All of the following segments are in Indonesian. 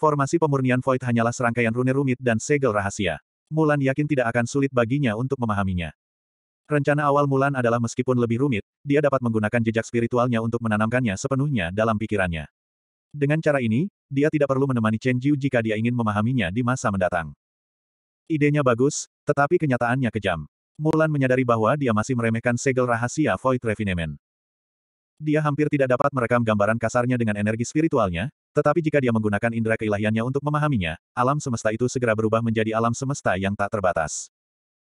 Formasi pemurnian Void hanyalah serangkaian rune rumit dan segel rahasia. Mulan yakin tidak akan sulit baginya untuk memahaminya. Rencana awal Mulan adalah meskipun lebih rumit, dia dapat menggunakan jejak spiritualnya untuk menanamkannya sepenuhnya dalam pikirannya. Dengan cara ini, dia tidak perlu menemani Chen Jiu jika dia ingin memahaminya di masa mendatang. Idenya bagus, tetapi kenyataannya kejam. Mulan menyadari bahwa dia masih meremehkan segel rahasia Void Refinement. Dia hampir tidak dapat merekam gambaran kasarnya dengan energi spiritualnya, tetapi jika dia menggunakan indera keilahiannya untuk memahaminya, alam semesta itu segera berubah menjadi alam semesta yang tak terbatas.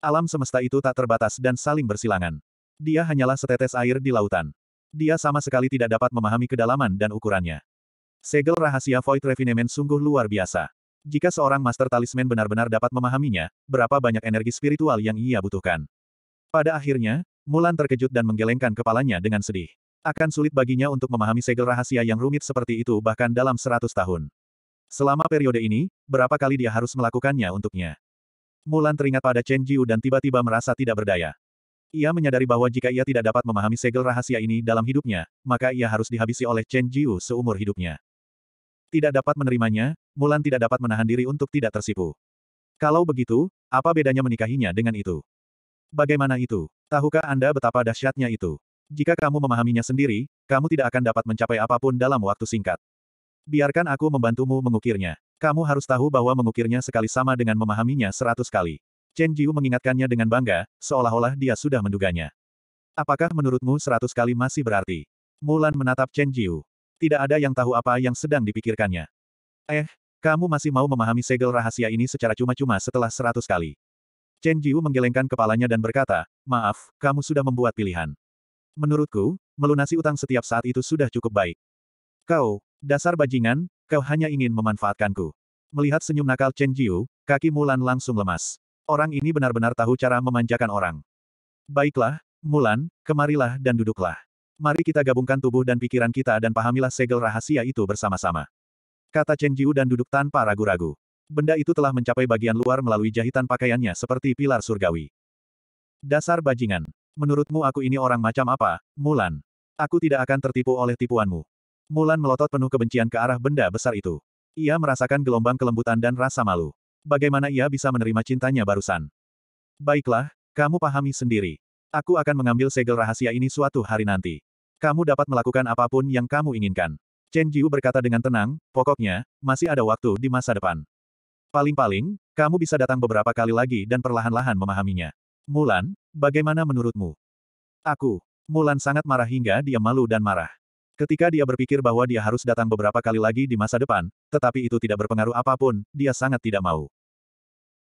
Alam semesta itu tak terbatas dan saling bersilangan. Dia hanyalah setetes air di lautan. Dia sama sekali tidak dapat memahami kedalaman dan ukurannya. Segel rahasia Void Refinement sungguh luar biasa. Jika seorang Master Talisman benar-benar dapat memahaminya, berapa banyak energi spiritual yang ia butuhkan. Pada akhirnya, Mulan terkejut dan menggelengkan kepalanya dengan sedih. Akan sulit baginya untuk memahami segel rahasia yang rumit seperti itu bahkan dalam seratus tahun. Selama periode ini, berapa kali dia harus melakukannya untuknya. Mulan teringat pada Chen Jiu dan tiba-tiba merasa tidak berdaya. Ia menyadari bahwa jika ia tidak dapat memahami segel rahasia ini dalam hidupnya, maka ia harus dihabisi oleh Chen Jiu seumur hidupnya. Tidak dapat menerimanya, Mulan tidak dapat menahan diri untuk tidak tersipu. Kalau begitu, apa bedanya menikahinya dengan itu? Bagaimana itu? Tahukah Anda betapa dahsyatnya itu? Jika kamu memahaminya sendiri, kamu tidak akan dapat mencapai apapun dalam waktu singkat. Biarkan aku membantumu mengukirnya. Kamu harus tahu bahwa mengukirnya sekali sama dengan memahaminya seratus kali. Chen Jiu mengingatkannya dengan bangga, seolah-olah dia sudah menduganya. Apakah menurutmu seratus kali masih berarti? Mulan menatap Chen Jiu. Tidak ada yang tahu apa yang sedang dipikirkannya. Eh, kamu masih mau memahami segel rahasia ini secara cuma-cuma setelah seratus kali. Chen Jiu menggelengkan kepalanya dan berkata, maaf, kamu sudah membuat pilihan. Menurutku, melunasi utang setiap saat itu sudah cukup baik. Kau, dasar bajingan, kau hanya ingin memanfaatkanku. Melihat senyum nakal Chen Jiu, kaki Mulan langsung lemas. Orang ini benar-benar tahu cara memanjakan orang. Baiklah, Mulan, kemarilah dan duduklah. Mari kita gabungkan tubuh dan pikiran kita dan pahamilah segel rahasia itu bersama-sama. Kata Chen Jiu dan duduk tanpa ragu-ragu. Benda itu telah mencapai bagian luar melalui jahitan pakaiannya seperti pilar surgawi. Dasar bajingan. Menurutmu aku ini orang macam apa, Mulan? Aku tidak akan tertipu oleh tipuanmu. Mulan melotot penuh kebencian ke arah benda besar itu. Ia merasakan gelombang kelembutan dan rasa malu. Bagaimana ia bisa menerima cintanya barusan? Baiklah, kamu pahami sendiri. Aku akan mengambil segel rahasia ini suatu hari nanti. Kamu dapat melakukan apapun yang kamu inginkan. Chen Jiu berkata dengan tenang, pokoknya, masih ada waktu di masa depan. Paling-paling, kamu bisa datang beberapa kali lagi dan perlahan-lahan memahaminya. Mulan, bagaimana menurutmu? Aku. Mulan sangat marah hingga dia malu dan marah. Ketika dia berpikir bahwa dia harus datang beberapa kali lagi di masa depan, tetapi itu tidak berpengaruh apapun, dia sangat tidak mau.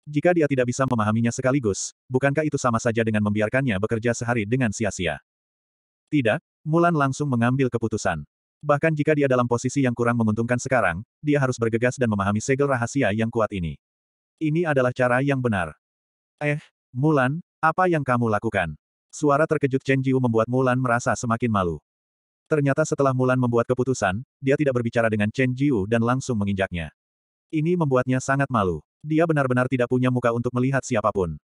Jika dia tidak bisa memahaminya sekaligus, bukankah itu sama saja dengan membiarkannya bekerja sehari dengan sia-sia? Tidak, Mulan langsung mengambil keputusan. Bahkan jika dia dalam posisi yang kurang menguntungkan sekarang, dia harus bergegas dan memahami segel rahasia yang kuat ini. Ini adalah cara yang benar. Eh, Mulan, apa yang kamu lakukan? Suara terkejut Chen Jiu membuat Mulan merasa semakin malu. Ternyata setelah Mulan membuat keputusan, dia tidak berbicara dengan Chen Jiu dan langsung menginjaknya. Ini membuatnya sangat malu. Dia benar-benar tidak punya muka untuk melihat siapapun.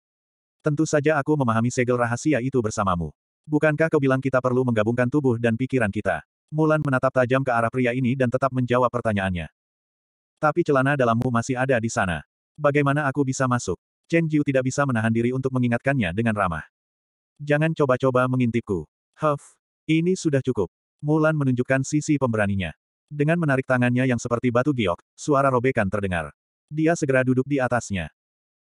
Tentu saja aku memahami segel rahasia itu bersamamu. Bukankah kau bilang kita perlu menggabungkan tubuh dan pikiran kita? Mulan menatap tajam ke arah pria ini dan tetap menjawab pertanyaannya. Tapi celana dalammu masih ada di sana. Bagaimana aku bisa masuk? Chen Jiu tidak bisa menahan diri untuk mengingatkannya dengan ramah. Jangan coba-coba mengintipku. Huff, ini sudah cukup. Mulan menunjukkan sisi pemberaninya. Dengan menarik tangannya yang seperti batu giok, suara robekan terdengar. Dia segera duduk di atasnya.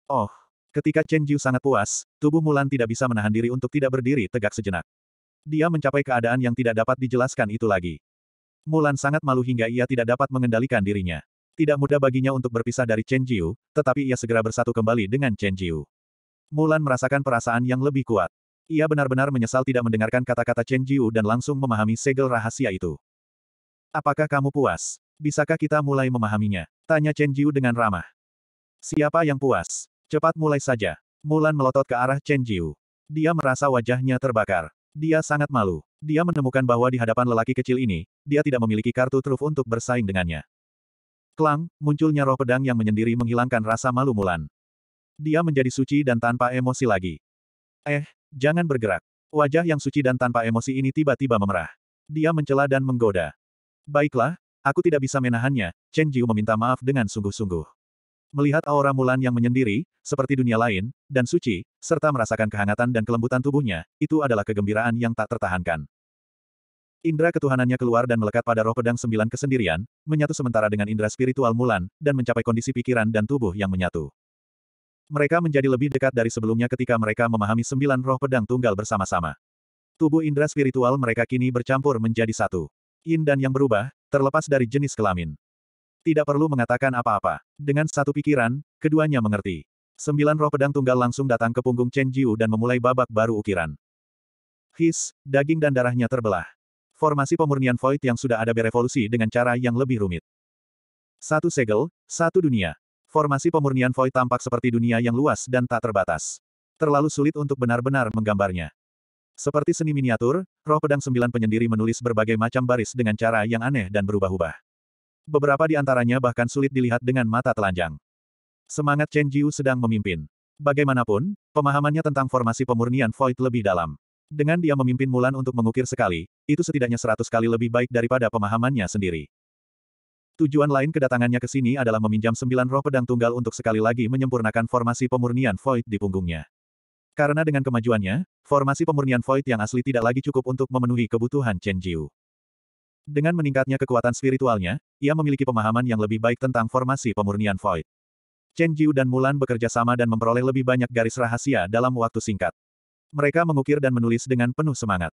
Oh, ketika Chen Jiu sangat puas, tubuh Mulan tidak bisa menahan diri untuk tidak berdiri tegak sejenak. Dia mencapai keadaan yang tidak dapat dijelaskan itu lagi. Mulan sangat malu hingga ia tidak dapat mengendalikan dirinya. Tidak mudah baginya untuk berpisah dari Chen Jiu, tetapi ia segera bersatu kembali dengan Chen Jiu. Mulan merasakan perasaan yang lebih kuat. Ia benar-benar menyesal tidak mendengarkan kata-kata Chen Jiu dan langsung memahami segel rahasia itu. Apakah kamu puas? Bisakah kita mulai memahaminya? Tanya Chen Jiu dengan ramah. Siapa yang puas? Cepat mulai saja. Mulan melotot ke arah Chen Jiu. Dia merasa wajahnya terbakar. Dia sangat malu. Dia menemukan bahwa di hadapan lelaki kecil ini, dia tidak memiliki kartu truf untuk bersaing dengannya. Klang, munculnya roh pedang yang menyendiri menghilangkan rasa malu Mulan. Dia menjadi suci dan tanpa emosi lagi. Eh, jangan bergerak. Wajah yang suci dan tanpa emosi ini tiba-tiba memerah. Dia mencela dan menggoda. Baiklah, aku tidak bisa menahannya, Chen Jiu meminta maaf dengan sungguh-sungguh. Melihat aura Mulan yang menyendiri, seperti dunia lain, dan suci, serta merasakan kehangatan dan kelembutan tubuhnya, itu adalah kegembiraan yang tak tertahankan. Indra ketuhanannya keluar dan melekat pada roh pedang sembilan kesendirian, menyatu sementara dengan indra spiritual Mulan, dan mencapai kondisi pikiran dan tubuh yang menyatu. Mereka menjadi lebih dekat dari sebelumnya ketika mereka memahami sembilan roh pedang tunggal bersama-sama. Tubuh indra spiritual mereka kini bercampur menjadi satu. Yin dan yang berubah, terlepas dari jenis kelamin. Tidak perlu mengatakan apa-apa. Dengan satu pikiran, keduanya mengerti. Sembilan roh pedang tunggal langsung datang ke punggung Chen Jiu dan memulai babak baru ukiran. His, daging dan darahnya terbelah. Formasi pemurnian Void yang sudah ada berevolusi dengan cara yang lebih rumit. Satu segel, satu dunia. Formasi pemurnian Void tampak seperti dunia yang luas dan tak terbatas. Terlalu sulit untuk benar-benar menggambarnya. Seperti seni miniatur, roh pedang sembilan penyendiri menulis berbagai macam baris dengan cara yang aneh dan berubah-ubah. Beberapa di antaranya bahkan sulit dilihat dengan mata telanjang. Semangat Chen Jiu sedang memimpin. Bagaimanapun, pemahamannya tentang formasi pemurnian Void lebih dalam. Dengan dia memimpin Mulan untuk mengukir sekali, itu setidaknya seratus kali lebih baik daripada pemahamannya sendiri. Tujuan lain kedatangannya ke sini adalah meminjam sembilan roh pedang tunggal untuk sekali lagi menyempurnakan formasi pemurnian void di punggungnya. Karena dengan kemajuannya, formasi pemurnian void yang asli tidak lagi cukup untuk memenuhi kebutuhan Chen Jiu. Dengan meningkatnya kekuatan spiritualnya, ia memiliki pemahaman yang lebih baik tentang formasi pemurnian void. Chen Jiu dan Mulan bekerja sama dan memperoleh lebih banyak garis rahasia dalam waktu singkat. Mereka mengukir dan menulis dengan penuh semangat.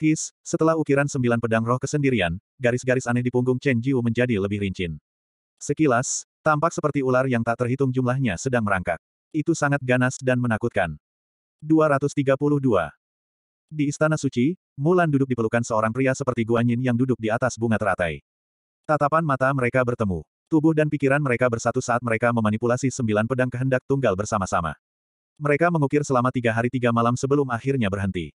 His, setelah ukiran sembilan pedang roh kesendirian, garis-garis aneh di punggung Chen Jiu menjadi lebih rincin. Sekilas, tampak seperti ular yang tak terhitung jumlahnya sedang merangkak. Itu sangat ganas dan menakutkan. 232. Di Istana Suci, Mulan duduk di pelukan seorang pria seperti Guan Yin yang duduk di atas bunga teratai. Tatapan mata mereka bertemu. Tubuh dan pikiran mereka bersatu saat mereka memanipulasi sembilan pedang kehendak tunggal bersama-sama. Mereka mengukir selama tiga hari tiga malam sebelum akhirnya berhenti.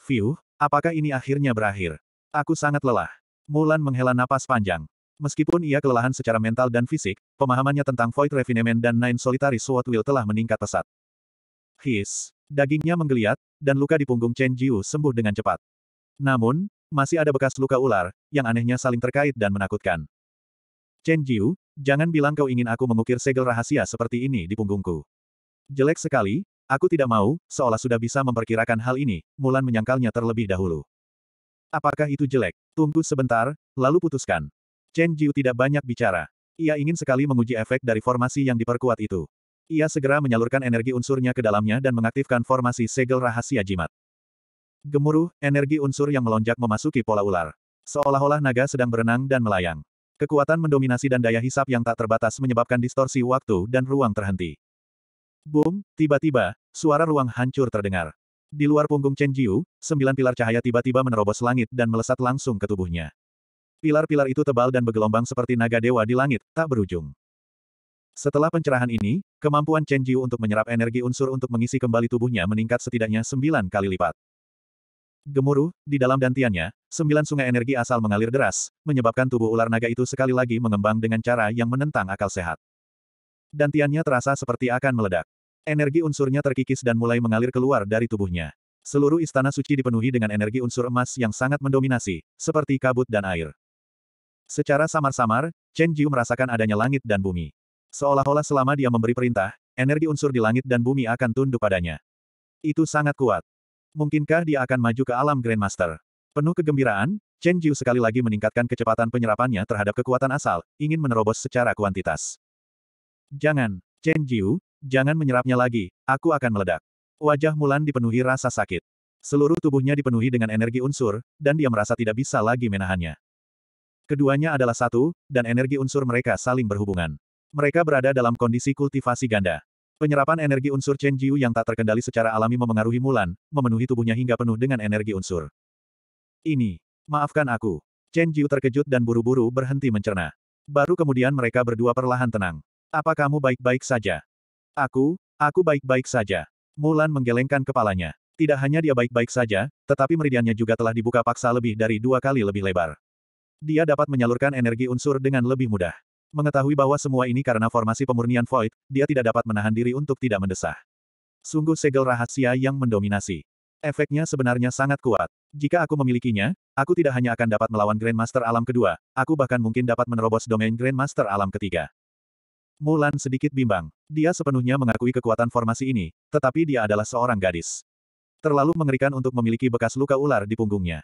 Fiuh, apakah ini akhirnya berakhir? Aku sangat lelah. Mulan menghela napas panjang. Meskipun ia kelelahan secara mental dan fisik, pemahamannya tentang Void Refinement dan Nine Solitary Sword Will telah meningkat pesat. His, dagingnya menggeliat, dan luka di punggung Chen Jiu sembuh dengan cepat. Namun, masih ada bekas luka ular, yang anehnya saling terkait dan menakutkan. Chen Jiu, jangan bilang kau ingin aku mengukir segel rahasia seperti ini di punggungku. Jelek sekali, aku tidak mau, seolah sudah bisa memperkirakan hal ini, Mulan menyangkalnya terlebih dahulu. Apakah itu jelek? Tunggu sebentar, lalu putuskan. Chen Jiu tidak banyak bicara. Ia ingin sekali menguji efek dari formasi yang diperkuat itu. Ia segera menyalurkan energi unsurnya ke dalamnya dan mengaktifkan formasi segel rahasia jimat. Gemuruh, energi unsur yang melonjak memasuki pola ular. Seolah-olah naga sedang berenang dan melayang. Kekuatan mendominasi dan daya hisap yang tak terbatas menyebabkan distorsi waktu dan ruang terhenti. Boom, tiba-tiba, suara ruang hancur terdengar. Di luar punggung Chen Jiu, sembilan pilar cahaya tiba-tiba menerobos langit dan melesat langsung ke tubuhnya. Pilar-pilar itu tebal dan bergelombang seperti naga dewa di langit, tak berujung. Setelah pencerahan ini, kemampuan Chen Jiu untuk menyerap energi unsur untuk mengisi kembali tubuhnya meningkat setidaknya sembilan kali lipat. Gemuruh, di dalam dantiannya, sembilan sungai energi asal mengalir deras, menyebabkan tubuh ular naga itu sekali lagi mengembang dengan cara yang menentang akal sehat. Dan tiannya terasa seperti akan meledak. Energi unsurnya terkikis dan mulai mengalir keluar dari tubuhnya. Seluruh istana suci dipenuhi dengan energi unsur emas yang sangat mendominasi, seperti kabut dan air. Secara samar-samar, Chen Jiu merasakan adanya langit dan bumi. Seolah-olah selama dia memberi perintah, energi unsur di langit dan bumi akan tunduk padanya. Itu sangat kuat. Mungkinkah dia akan maju ke alam Grandmaster? Penuh kegembiraan, Chen Jiu sekali lagi meningkatkan kecepatan penyerapannya terhadap kekuatan asal, ingin menerobos secara kuantitas. Jangan, Chen Jiu, jangan menyerapnya lagi, aku akan meledak. Wajah Mulan dipenuhi rasa sakit. Seluruh tubuhnya dipenuhi dengan energi unsur, dan dia merasa tidak bisa lagi menahannya. Keduanya adalah satu, dan energi unsur mereka saling berhubungan. Mereka berada dalam kondisi kultivasi ganda. Penyerapan energi unsur Chen Jiu yang tak terkendali secara alami memengaruhi Mulan, memenuhi tubuhnya hingga penuh dengan energi unsur. Ini, maafkan aku. Chen Jiu terkejut dan buru-buru berhenti mencerna. Baru kemudian mereka berdua perlahan tenang. Apa kamu baik-baik saja? Aku, aku baik-baik saja. Mulan menggelengkan kepalanya. Tidak hanya dia baik-baik saja, tetapi meridiannya juga telah dibuka paksa lebih dari dua kali lebih lebar. Dia dapat menyalurkan energi unsur dengan lebih mudah. Mengetahui bahwa semua ini karena formasi pemurnian void, dia tidak dapat menahan diri untuk tidak mendesah. Sungguh segel rahasia yang mendominasi. Efeknya sebenarnya sangat kuat. Jika aku memilikinya, aku tidak hanya akan dapat melawan Grandmaster alam kedua, aku bahkan mungkin dapat menerobos domain Grandmaster alam ketiga. Mulan sedikit bimbang. Dia sepenuhnya mengakui kekuatan formasi ini, tetapi dia adalah seorang gadis. Terlalu mengerikan untuk memiliki bekas luka ular di punggungnya.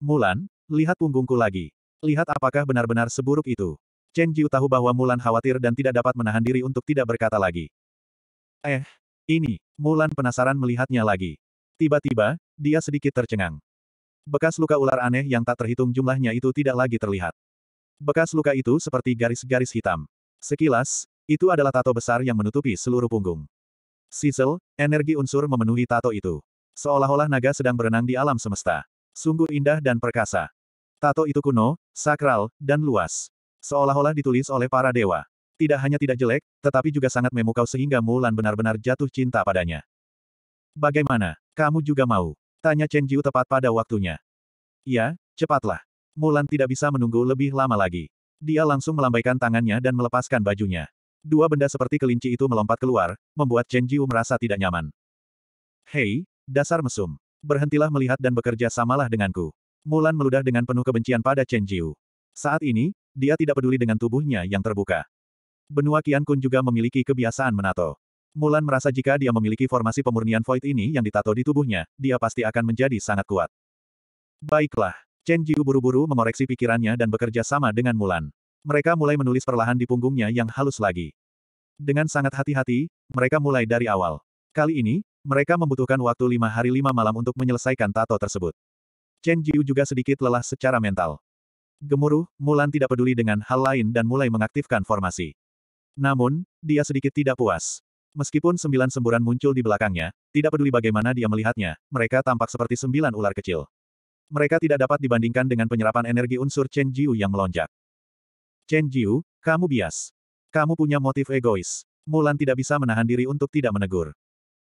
Mulan, lihat punggungku lagi. Lihat apakah benar-benar seburuk itu. Chen Jiu tahu bahwa Mulan khawatir dan tidak dapat menahan diri untuk tidak berkata lagi. Eh, ini, Mulan penasaran melihatnya lagi. Tiba-tiba, dia sedikit tercengang. Bekas luka ular aneh yang tak terhitung jumlahnya itu tidak lagi terlihat. Bekas luka itu seperti garis-garis hitam. Sekilas, itu adalah tato besar yang menutupi seluruh punggung. Sisel, energi unsur memenuhi tato itu. Seolah-olah naga sedang berenang di alam semesta. Sungguh indah dan perkasa. Tato itu kuno, sakral, dan luas. Seolah-olah ditulis oleh para dewa. Tidak hanya tidak jelek, tetapi juga sangat memukau sehingga Mulan benar-benar jatuh cinta padanya. Bagaimana? Kamu juga mau? Tanya Chen Jiu tepat pada waktunya. Ya, cepatlah. Mulan tidak bisa menunggu lebih lama lagi. Dia langsung melambaikan tangannya dan melepaskan bajunya. Dua benda seperti kelinci itu melompat keluar, membuat Chen Jiu merasa tidak nyaman. Hei, dasar mesum. Berhentilah melihat dan bekerja samalah denganku. Mulan meludah dengan penuh kebencian pada Chen Jiu. Saat ini, dia tidak peduli dengan tubuhnya yang terbuka. Benua Qian Kun juga memiliki kebiasaan menato. Mulan merasa jika dia memiliki formasi pemurnian void ini yang ditato di tubuhnya, dia pasti akan menjadi sangat kuat. Baiklah, Chen Jiu buru-buru mengoreksi pikirannya dan bekerja sama dengan Mulan. Mereka mulai menulis perlahan di punggungnya yang halus lagi. Dengan sangat hati-hati, mereka mulai dari awal. Kali ini, mereka membutuhkan waktu lima hari lima malam untuk menyelesaikan tato tersebut. Chen Jiu juga sedikit lelah secara mental. Gemuruh, Mulan tidak peduli dengan hal lain dan mulai mengaktifkan formasi. Namun, dia sedikit tidak puas. Meskipun sembilan semburan muncul di belakangnya, tidak peduli bagaimana dia melihatnya, mereka tampak seperti sembilan ular kecil. Mereka tidak dapat dibandingkan dengan penyerapan energi unsur Chen Jiu yang melonjak. Chen Jiu, kamu bias. Kamu punya motif egois. Mulan tidak bisa menahan diri untuk tidak menegur.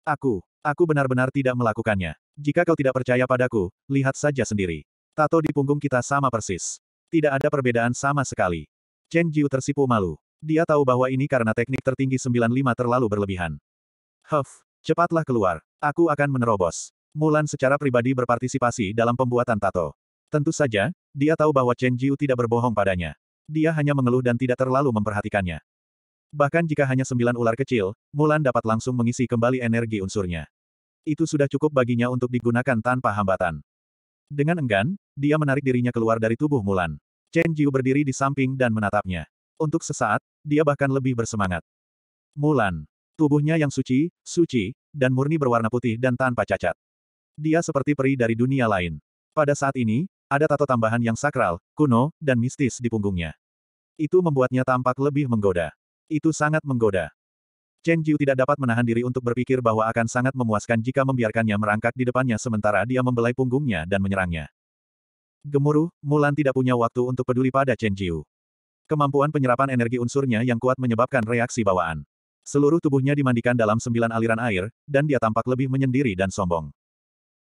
Aku, aku benar-benar tidak melakukannya. Jika kau tidak percaya padaku, lihat saja sendiri. Tato di punggung kita sama persis. Tidak ada perbedaan sama sekali. Chen Jiu tersipu malu. Dia tahu bahwa ini karena teknik tertinggi 95 terlalu berlebihan. Huff, cepatlah keluar. Aku akan menerobos. Mulan secara pribadi berpartisipasi dalam pembuatan tato. Tentu saja, dia tahu bahwa Chen Jiu tidak berbohong padanya. Dia hanya mengeluh dan tidak terlalu memperhatikannya. Bahkan jika hanya sembilan ular kecil, Mulan dapat langsung mengisi kembali energi unsurnya. Itu sudah cukup baginya untuk digunakan tanpa hambatan. Dengan enggan, dia menarik dirinya keluar dari tubuh Mulan. Chen Jiu berdiri di samping dan menatapnya. Untuk sesaat, dia bahkan lebih bersemangat. Mulan. Tubuhnya yang suci, suci, dan murni berwarna putih dan tanpa cacat. Dia seperti peri dari dunia lain. Pada saat ini, ada tato tambahan yang sakral, kuno, dan mistis di punggungnya. Itu membuatnya tampak lebih menggoda. Itu sangat menggoda. Chen Jiu tidak dapat menahan diri untuk berpikir bahwa akan sangat memuaskan jika membiarkannya merangkak di depannya sementara dia membelai punggungnya dan menyerangnya. Gemuruh, Mulan tidak punya waktu untuk peduli pada Chen Jiu. Kemampuan penyerapan energi unsurnya yang kuat menyebabkan reaksi bawaan. Seluruh tubuhnya dimandikan dalam sembilan aliran air, dan dia tampak lebih menyendiri dan sombong.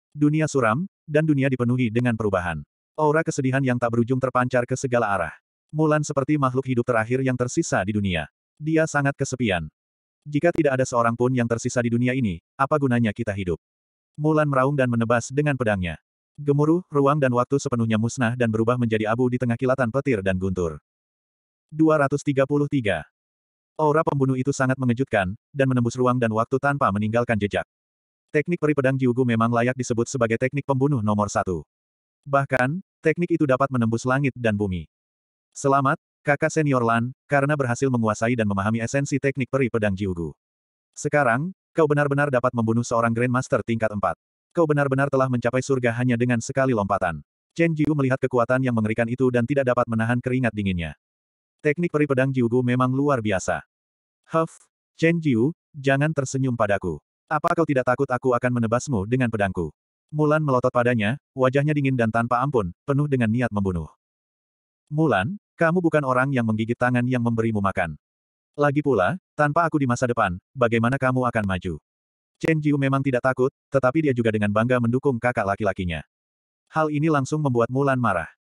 Dunia suram, dan dunia dipenuhi dengan perubahan. Aura kesedihan yang tak berujung terpancar ke segala arah. Mulan seperti makhluk hidup terakhir yang tersisa di dunia. Dia sangat kesepian. Jika tidak ada seorang pun yang tersisa di dunia ini, apa gunanya kita hidup? Mulan meraung dan menebas dengan pedangnya. Gemuruh, ruang dan waktu sepenuhnya musnah dan berubah menjadi abu di tengah kilatan petir dan guntur. 233. Aura pembunuh itu sangat mengejutkan, dan menembus ruang dan waktu tanpa meninggalkan jejak. Teknik peri pedang Jiugu memang layak disebut sebagai teknik pembunuh nomor satu. Bahkan, teknik itu dapat menembus langit dan bumi. Selamat, kakak senior Lan, karena berhasil menguasai dan memahami esensi teknik peri pedang Jiugu. Sekarang, kau benar-benar dapat membunuh seorang Grandmaster tingkat 4. Kau benar-benar telah mencapai surga hanya dengan sekali lompatan. Chen Jiu melihat kekuatan yang mengerikan itu dan tidak dapat menahan keringat dinginnya. Teknik peri pedang Jiugu memang luar biasa. Huff, Chen Jiu, jangan tersenyum padaku. Apa kau tidak takut aku akan menebasmu dengan pedangku? Mulan melotot padanya, wajahnya dingin dan tanpa ampun, penuh dengan niat membunuh. Mulan, kamu bukan orang yang menggigit tangan yang memberimu makan. Lagi pula, tanpa aku di masa depan, bagaimana kamu akan maju? Chen Jiu memang tidak takut, tetapi dia juga dengan bangga mendukung kakak laki-lakinya. Hal ini langsung membuat Mulan marah.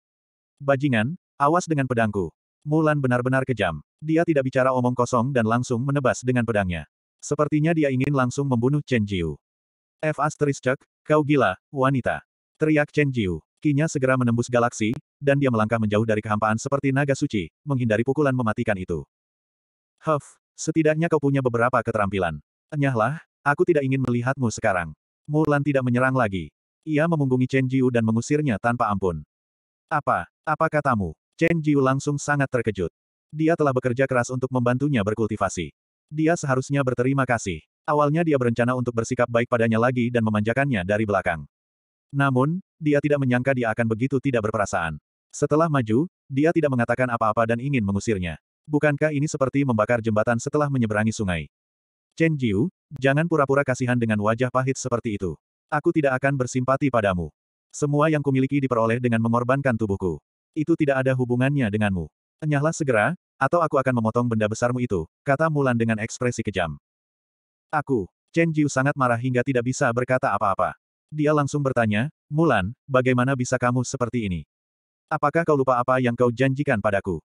Bajingan, awas dengan pedangku. Mulan benar-benar kejam. Dia tidak bicara omong kosong dan langsung menebas dengan pedangnya. Sepertinya dia ingin langsung membunuh Chen Jiu. F asterisk, kau gila, wanita. Teriak Chen Jiu. Kinya segera menembus galaksi, dan dia melangkah menjauh dari kehampaan seperti naga suci, menghindari pukulan mematikan itu. Huff, setidaknya kau punya beberapa keterampilan. Enyahlah, aku tidak ingin melihatmu sekarang. Mulan tidak menyerang lagi. Ia memunggungi Chen Jiu dan mengusirnya tanpa ampun. Apa, apa katamu? Chen Jiu langsung sangat terkejut. Dia telah bekerja keras untuk membantunya berkultivasi. Dia seharusnya berterima kasih. Awalnya dia berencana untuk bersikap baik padanya lagi dan memanjakannya dari belakang. Namun, dia tidak menyangka dia akan begitu tidak berperasaan. Setelah maju, dia tidak mengatakan apa-apa dan ingin mengusirnya. Bukankah ini seperti membakar jembatan setelah menyeberangi sungai? Chen Jiu, jangan pura-pura kasihan dengan wajah pahit seperti itu. Aku tidak akan bersimpati padamu. Semua yang kumiliki diperoleh dengan mengorbankan tubuhku. Itu tidak ada hubungannya denganmu. Enyahlah segera, atau aku akan memotong benda besarmu itu, kata Mulan dengan ekspresi kejam. Aku, Chen Jiu sangat marah hingga tidak bisa berkata apa-apa. Dia langsung bertanya, Mulan, bagaimana bisa kamu seperti ini? Apakah kau lupa apa yang kau janjikan padaku?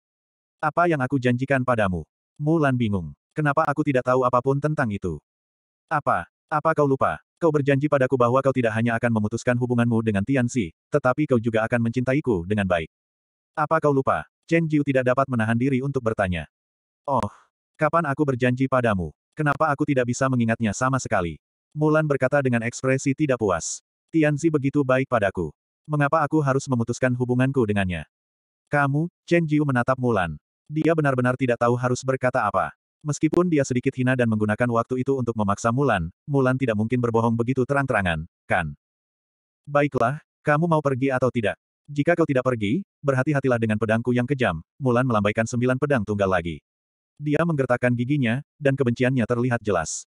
Apa yang aku janjikan padamu? Mulan bingung. Kenapa aku tidak tahu apapun tentang itu? Apa? Apa kau lupa? Kau berjanji padaku bahwa kau tidak hanya akan memutuskan hubunganmu dengan Tian Tianxi, tetapi kau juga akan mencintaiku dengan baik. Apa kau lupa? Chen Jiu tidak dapat menahan diri untuk bertanya. Oh, kapan aku berjanji padamu? Kenapa aku tidak bisa mengingatnya sama sekali? Mulan berkata dengan ekspresi tidak puas. Tianzi begitu baik padaku. Mengapa aku harus memutuskan hubunganku dengannya? Kamu, Chen Jiu menatap Mulan. Dia benar-benar tidak tahu harus berkata apa. Meskipun dia sedikit hina dan menggunakan waktu itu untuk memaksa Mulan, Mulan tidak mungkin berbohong begitu terang-terangan, kan? Baiklah, kamu mau pergi atau tidak? Jika kau tidak pergi, berhati-hatilah dengan pedangku yang kejam, Mulan melambaikan sembilan pedang tunggal lagi. Dia menggertakkan giginya, dan kebenciannya terlihat jelas.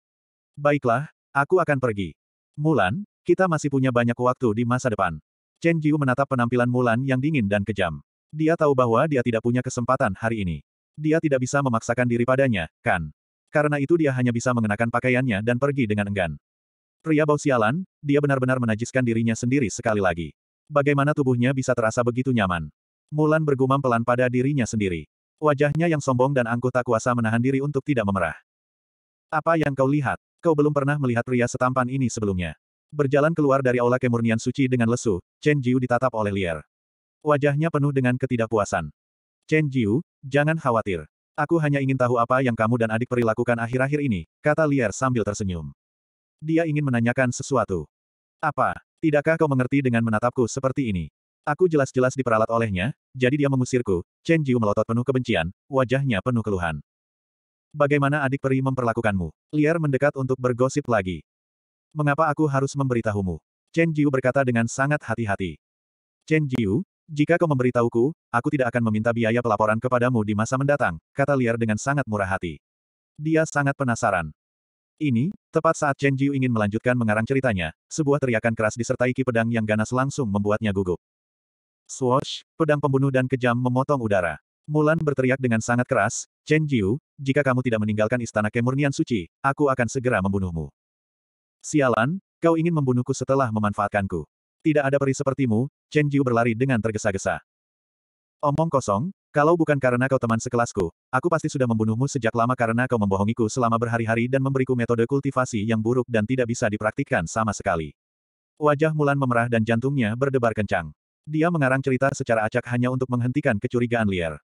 Baiklah, aku akan pergi. Mulan, kita masih punya banyak waktu di masa depan. Chen Jiu menatap penampilan Mulan yang dingin dan kejam. Dia tahu bahwa dia tidak punya kesempatan hari ini. Dia tidak bisa memaksakan diri padanya, kan? Karena itu dia hanya bisa mengenakan pakaiannya dan pergi dengan enggan. Pria bau sialan, dia benar-benar menajiskan dirinya sendiri sekali lagi. Bagaimana tubuhnya bisa terasa begitu nyaman? Mulan bergumam pelan pada dirinya sendiri. Wajahnya yang sombong dan angkuh tak kuasa menahan diri untuk tidak memerah. Apa yang kau lihat? Kau belum pernah melihat pria setampan ini sebelumnya. Berjalan keluar dari aula kemurnian suci dengan lesu, Chen Jiu ditatap oleh Lier. Wajahnya penuh dengan ketidakpuasan. Chen Jiu, jangan khawatir. Aku hanya ingin tahu apa yang kamu dan adik perilakukan akhir-akhir ini, kata Lier sambil tersenyum. Dia ingin menanyakan sesuatu. Apa? Tidakkah kau mengerti dengan menatapku seperti ini? Aku jelas-jelas diperalat olehnya, jadi dia mengusirku. Chen Jiu melotot penuh kebencian, wajahnya penuh keluhan. Bagaimana adik peri memperlakukanmu? Liar mendekat untuk bergosip lagi. Mengapa aku harus memberitahumu? Chen Jiu berkata dengan sangat hati-hati. Chen Jiu, jika kau memberitahuku, aku tidak akan meminta biaya pelaporan kepadamu di masa mendatang, kata Liar dengan sangat murah hati. Dia sangat penasaran. Ini, tepat saat Chen Jiu ingin melanjutkan mengarang ceritanya, sebuah teriakan keras disertai ki pedang yang ganas langsung membuatnya gugup. Swoosh, pedang pembunuh dan kejam memotong udara. Mulan berteriak dengan sangat keras, Chen Jiu, jika kamu tidak meninggalkan istana kemurnian suci, aku akan segera membunuhmu. Sialan, kau ingin membunuhku setelah memanfaatkanku. Tidak ada peri sepertimu, Chen Jiu berlari dengan tergesa-gesa. Omong kosong, kalau bukan karena kau teman sekelasku, aku pasti sudah membunuhmu sejak lama karena kau membohongiku selama berhari-hari dan memberiku metode kultivasi yang buruk dan tidak bisa dipraktikkan sama sekali. Wajah Mulan memerah dan jantungnya berdebar kencang. Dia mengarang cerita secara acak hanya untuk menghentikan kecurigaan liar.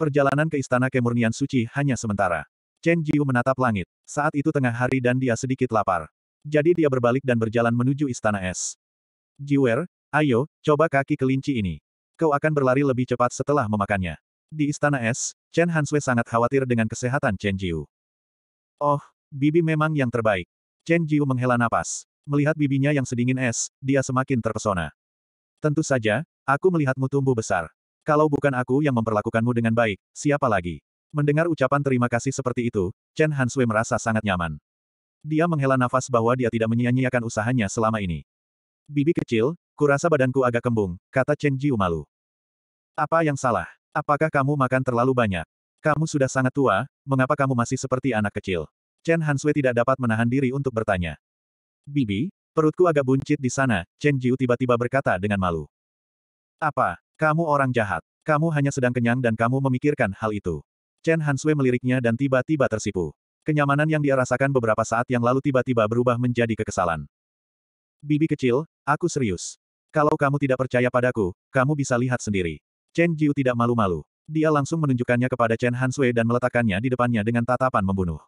Perjalanan ke Istana Kemurnian Suci hanya sementara. Chen Jiu menatap langit. Saat itu tengah hari dan dia sedikit lapar. Jadi dia berbalik dan berjalan menuju Istana Es. Jiwer, ayo, coba kaki kelinci ini kau akan berlari lebih cepat setelah memakannya. Di Istana Es, Chen Hansue sangat khawatir dengan kesehatan Chen Jiu. Oh, Bibi memang yang terbaik. Chen Jiu menghela napas. Melihat bibinya yang sedingin es, dia semakin terpesona. Tentu saja, aku melihatmu tumbuh besar. Kalau bukan aku yang memperlakukanmu dengan baik, siapa lagi? Mendengar ucapan terima kasih seperti itu, Chen Hanswe merasa sangat nyaman. Dia menghela nafas bahwa dia tidak menyia-nyiakan usahanya selama ini. Bibi kecil, kurasa badanku agak kembung, kata Chen Jiu malu. Apa yang salah? Apakah kamu makan terlalu banyak? Kamu sudah sangat tua, mengapa kamu masih seperti anak kecil? Chen Hanswe tidak dapat menahan diri untuk bertanya. Bibi, perutku agak buncit di sana, Chen Jiu tiba-tiba berkata dengan malu. Apa? Kamu orang jahat. Kamu hanya sedang kenyang dan kamu memikirkan hal itu. Chen Hanswe meliriknya dan tiba-tiba tersipu. Kenyamanan yang dia rasakan beberapa saat yang lalu tiba-tiba berubah menjadi kekesalan. Bibi kecil, aku serius. Kalau kamu tidak percaya padaku, kamu bisa lihat sendiri. Chen Jiu tidak malu-malu. Dia langsung menunjukkannya kepada Chen Hansue dan meletakkannya di depannya dengan tatapan membunuh.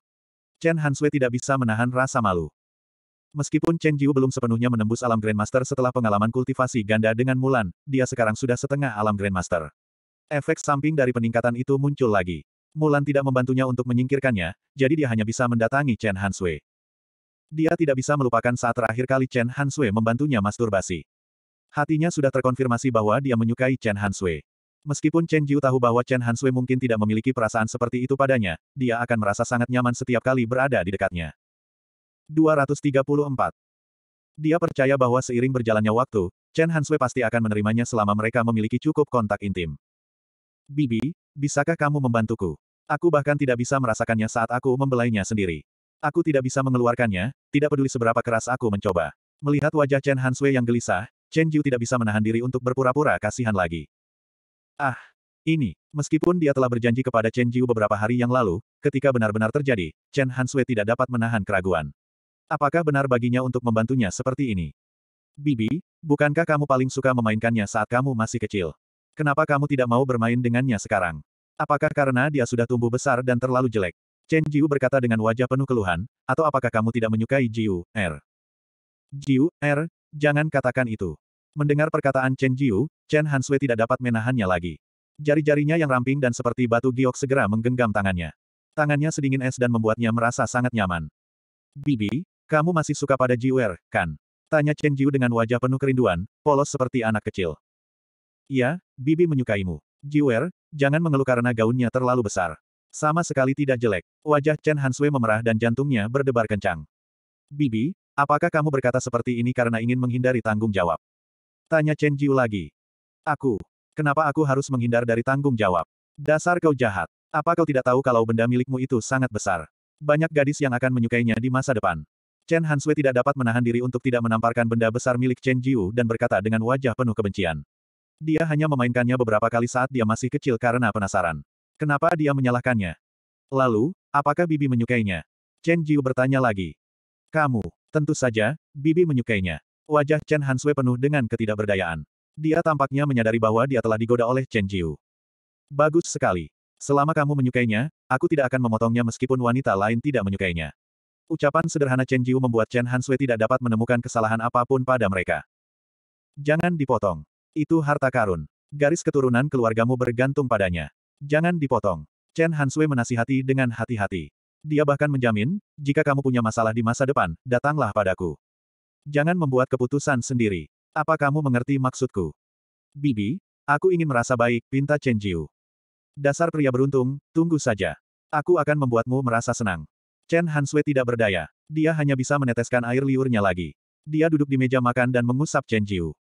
Chen Hansue tidak bisa menahan rasa malu. Meskipun Chen Jiu belum sepenuhnya menembus alam Grandmaster setelah pengalaman kultivasi ganda dengan Mulan, dia sekarang sudah setengah alam Grandmaster. Efek samping dari peningkatan itu muncul lagi. Mulan tidak membantunya untuk menyingkirkannya, jadi dia hanya bisa mendatangi Chen Hansui. Dia tidak bisa melupakan saat terakhir kali Chen Hansui membantunya masturbasi. Hatinya sudah terkonfirmasi bahwa dia menyukai Chen Hansui. Meskipun Chen Jiu tahu bahwa Chen Hansui mungkin tidak memiliki perasaan seperti itu padanya, dia akan merasa sangat nyaman setiap kali berada di dekatnya. 234. Dia percaya bahwa seiring berjalannya waktu, Chen Hansui pasti akan menerimanya selama mereka memiliki cukup kontak intim. Bibi, bisakah kamu membantuku? Aku bahkan tidak bisa merasakannya saat aku membelainya sendiri. Aku tidak bisa mengeluarkannya, tidak peduli seberapa keras aku mencoba. Melihat wajah Chen Hansui yang gelisah, Chen Jiu tidak bisa menahan diri untuk berpura-pura kasihan lagi. Ah, ini, meskipun dia telah berjanji kepada Chen Jiu beberapa hari yang lalu, ketika benar-benar terjadi, Chen Hansue tidak dapat menahan keraguan. Apakah benar baginya untuk membantunya seperti ini? Bibi, bukankah kamu paling suka memainkannya saat kamu masih kecil? Kenapa kamu tidak mau bermain dengannya sekarang? Apakah karena dia sudah tumbuh besar dan terlalu jelek? Chen Jiu berkata dengan wajah penuh keluhan, atau apakah kamu tidak menyukai Jiu, R? Er? Jiu, Er, jangan katakan itu. Mendengar perkataan Chen Jiu, Chen Hanswe tidak dapat menahannya lagi. Jari-jarinya yang ramping dan seperti batu giok segera menggenggam tangannya. Tangannya sedingin es dan membuatnya merasa sangat nyaman. Bibi, kamu masih suka pada Jiwer, kan? Tanya Chen Jiu dengan wajah penuh kerinduan, polos seperti anak kecil. Iya, Bibi menyukaimu. Jiwer, jangan mengeluh karena gaunnya terlalu besar. Sama sekali tidak jelek. Wajah Chen Hanswe memerah dan jantungnya berdebar kencang. Bibi, apakah kamu berkata seperti ini karena ingin menghindari tanggung jawab? Tanya Chen Jiu lagi. Aku. Kenapa aku harus menghindar dari tanggung jawab? Dasar kau jahat. Apa kau tidak tahu kalau benda milikmu itu sangat besar? Banyak gadis yang akan menyukainya di masa depan. Chen Hanswe tidak dapat menahan diri untuk tidak menamparkan benda besar milik Chen Jiu dan berkata dengan wajah penuh kebencian. Dia hanya memainkannya beberapa kali saat dia masih kecil karena penasaran. Kenapa dia menyalahkannya? Lalu, apakah Bibi menyukainya? Chen Jiu bertanya lagi. Kamu, tentu saja, Bibi menyukainya. Wajah Chen Hansue penuh dengan ketidakberdayaan. Dia tampaknya menyadari bahwa dia telah digoda oleh Chen Jiu. Bagus sekali. Selama kamu menyukainya, aku tidak akan memotongnya meskipun wanita lain tidak menyukainya. Ucapan sederhana Chen Jiu membuat Chen Hansue tidak dapat menemukan kesalahan apapun pada mereka. Jangan dipotong. Itu harta karun. Garis keturunan keluargamu bergantung padanya. Jangan dipotong. Chen Hansue menasihati dengan hati-hati. Dia bahkan menjamin, jika kamu punya masalah di masa depan, datanglah padaku. Jangan membuat keputusan sendiri. Apa kamu mengerti maksudku? Bibi, aku ingin merasa baik, pinta Chen Jiu. Dasar pria beruntung, tunggu saja. Aku akan membuatmu merasa senang. Chen Hanswe tidak berdaya. Dia hanya bisa meneteskan air liurnya lagi. Dia duduk di meja makan dan mengusap Chen Jiu.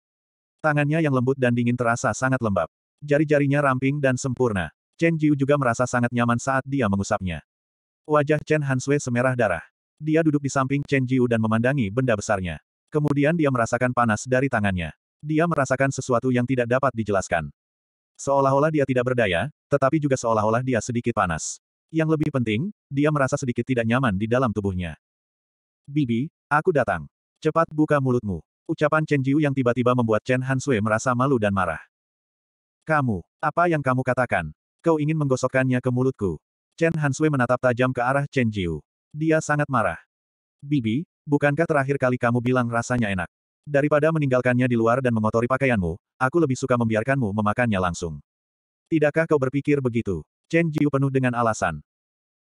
Tangannya yang lembut dan dingin terasa sangat lembab. Jari-jarinya ramping dan sempurna. Chen Jiu juga merasa sangat nyaman saat dia mengusapnya. Wajah Chen Hanswe semerah darah. Dia duduk di samping Chen Jiu dan memandangi benda besarnya. Kemudian dia merasakan panas dari tangannya. Dia merasakan sesuatu yang tidak dapat dijelaskan. Seolah-olah dia tidak berdaya, tetapi juga seolah-olah dia sedikit panas. Yang lebih penting, dia merasa sedikit tidak nyaman di dalam tubuhnya. Bibi, aku datang. Cepat buka mulutmu. Ucapan Chen Jiu yang tiba-tiba membuat Chen Han Sui merasa malu dan marah. Kamu, apa yang kamu katakan? Kau ingin menggosokkannya ke mulutku. Chen Han Sui menatap tajam ke arah Chen Jiu. Dia sangat marah. Bibi, Bukankah terakhir kali kamu bilang rasanya enak? Daripada meninggalkannya di luar dan mengotori pakaianmu, aku lebih suka membiarkanmu memakannya langsung. Tidakkah kau berpikir begitu? Chen Jiu penuh dengan alasan.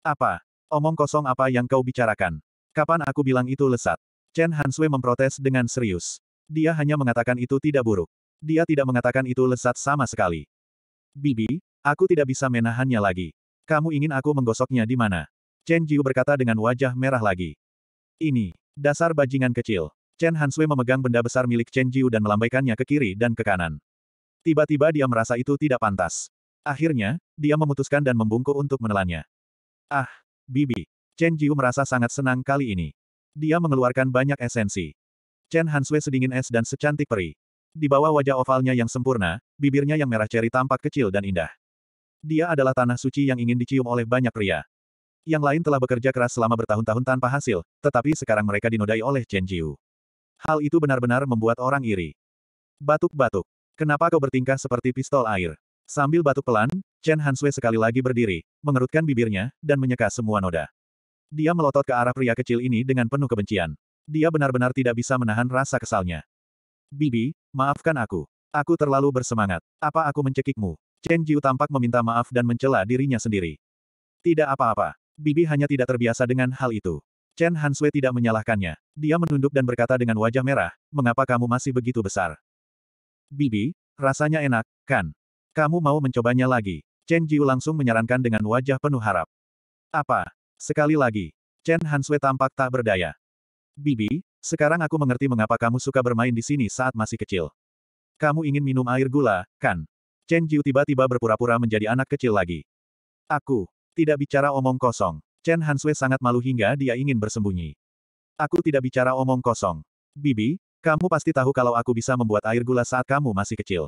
Apa? Omong kosong apa yang kau bicarakan? Kapan aku bilang itu lesat? Chen Hanswe memprotes dengan serius. Dia hanya mengatakan itu tidak buruk. Dia tidak mengatakan itu lesat sama sekali. Bibi, aku tidak bisa menahannya lagi. Kamu ingin aku menggosoknya di mana? Chen Jiu berkata dengan wajah merah lagi. Ini, Dasar bajingan kecil. Chen Hansui memegang benda besar milik Chen Jiu dan melambaikannya ke kiri dan ke kanan. Tiba-tiba dia merasa itu tidak pantas. Akhirnya, dia memutuskan dan membungkuk untuk menelannya. Ah, Bibi. Chen Jiu merasa sangat senang kali ini. Dia mengeluarkan banyak esensi. Chen Hansui sedingin es dan secantik peri. Di bawah wajah ovalnya yang sempurna, bibirnya yang merah ceri tampak kecil dan indah. Dia adalah tanah suci yang ingin dicium oleh banyak pria. Yang lain telah bekerja keras selama bertahun-tahun tanpa hasil, tetapi sekarang mereka dinodai oleh Chen Jiu. Hal itu benar-benar membuat orang iri. Batuk-batuk. Kenapa kau bertingkah seperti pistol air? Sambil batuk pelan, Chen Hanswe sekali lagi berdiri, mengerutkan bibirnya, dan menyeka semua noda. Dia melotot ke arah pria kecil ini dengan penuh kebencian. Dia benar-benar tidak bisa menahan rasa kesalnya. Bibi, maafkan aku. Aku terlalu bersemangat. Apa aku mencekikmu? Chen Jiu tampak meminta maaf dan mencela dirinya sendiri. Tidak apa-apa. Bibi hanya tidak terbiasa dengan hal itu. Chen Hanswe tidak menyalahkannya. Dia menunduk dan berkata dengan wajah merah, mengapa kamu masih begitu besar? Bibi, rasanya enak, kan? Kamu mau mencobanya lagi? Chen Jiu langsung menyarankan dengan wajah penuh harap. Apa? Sekali lagi. Chen Hanswe tampak tak berdaya. Bibi, sekarang aku mengerti mengapa kamu suka bermain di sini saat masih kecil. Kamu ingin minum air gula, kan? Chen Jiu tiba-tiba berpura-pura menjadi anak kecil lagi. Aku, tidak bicara omong kosong. Chen Hansue sangat malu hingga dia ingin bersembunyi. Aku tidak bicara omong kosong. Bibi, kamu pasti tahu kalau aku bisa membuat air gula saat kamu masih kecil.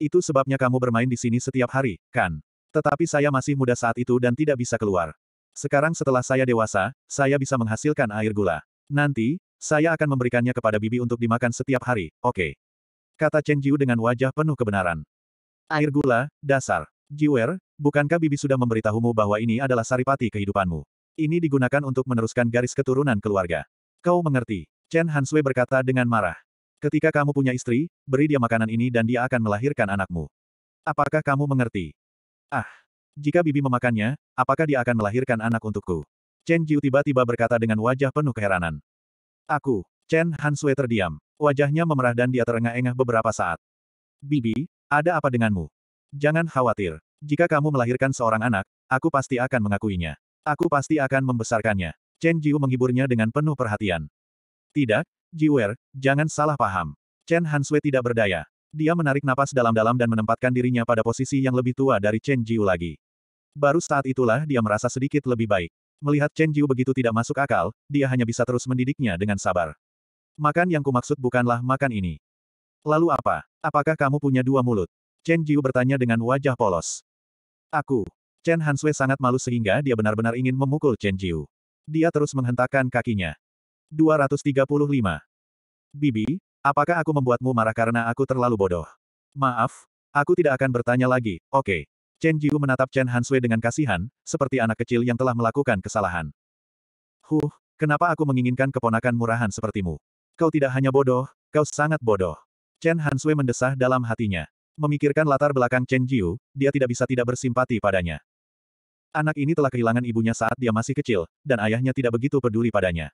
Itu sebabnya kamu bermain di sini setiap hari, kan? Tetapi saya masih muda saat itu dan tidak bisa keluar. Sekarang setelah saya dewasa, saya bisa menghasilkan air gula. Nanti, saya akan memberikannya kepada Bibi untuk dimakan setiap hari, oke? Okay. Kata Chen Jiu dengan wajah penuh kebenaran. Air gula, dasar. Jiwer, Bukankah Bibi sudah memberitahumu bahwa ini adalah saripati kehidupanmu? Ini digunakan untuk meneruskan garis keturunan keluarga. Kau mengerti? Chen Hanswe berkata dengan marah. Ketika kamu punya istri, beri dia makanan ini dan dia akan melahirkan anakmu. Apakah kamu mengerti? Ah, jika Bibi memakannya, apakah dia akan melahirkan anak untukku? Chen Jiu tiba-tiba berkata dengan wajah penuh keheranan. Aku, Chen Hanswe terdiam. Wajahnya memerah dan dia terengah-engah beberapa saat. Bibi, ada apa denganmu? Jangan khawatir. Jika kamu melahirkan seorang anak, aku pasti akan mengakuinya. Aku pasti akan membesarkannya. Chen Jiu menghiburnya dengan penuh perhatian. Tidak, Jiwer, jangan salah paham. Chen Hansue tidak berdaya. Dia menarik napas dalam-dalam dan menempatkan dirinya pada posisi yang lebih tua dari Chen Jiu lagi. Baru saat itulah dia merasa sedikit lebih baik. Melihat Chen Jiu begitu tidak masuk akal, dia hanya bisa terus mendidiknya dengan sabar. Makan yang kumaksud bukanlah makan ini. Lalu apa? Apakah kamu punya dua mulut? Chen Jiu bertanya dengan wajah polos. Aku. Chen Hansue sangat malu sehingga dia benar-benar ingin memukul Chen Jiu. Dia terus menghentakkan kakinya. 235. Bibi, apakah aku membuatmu marah karena aku terlalu bodoh? Maaf, aku tidak akan bertanya lagi, oke. Okay. Chen Jiu menatap Chen Hansue dengan kasihan, seperti anak kecil yang telah melakukan kesalahan. Huh, kenapa aku menginginkan keponakan murahan sepertimu? Kau tidak hanya bodoh, kau sangat bodoh. Chen Hansue mendesah dalam hatinya. Memikirkan latar belakang Chen Jiu, dia tidak bisa tidak bersimpati padanya. Anak ini telah kehilangan ibunya saat dia masih kecil, dan ayahnya tidak begitu peduli padanya.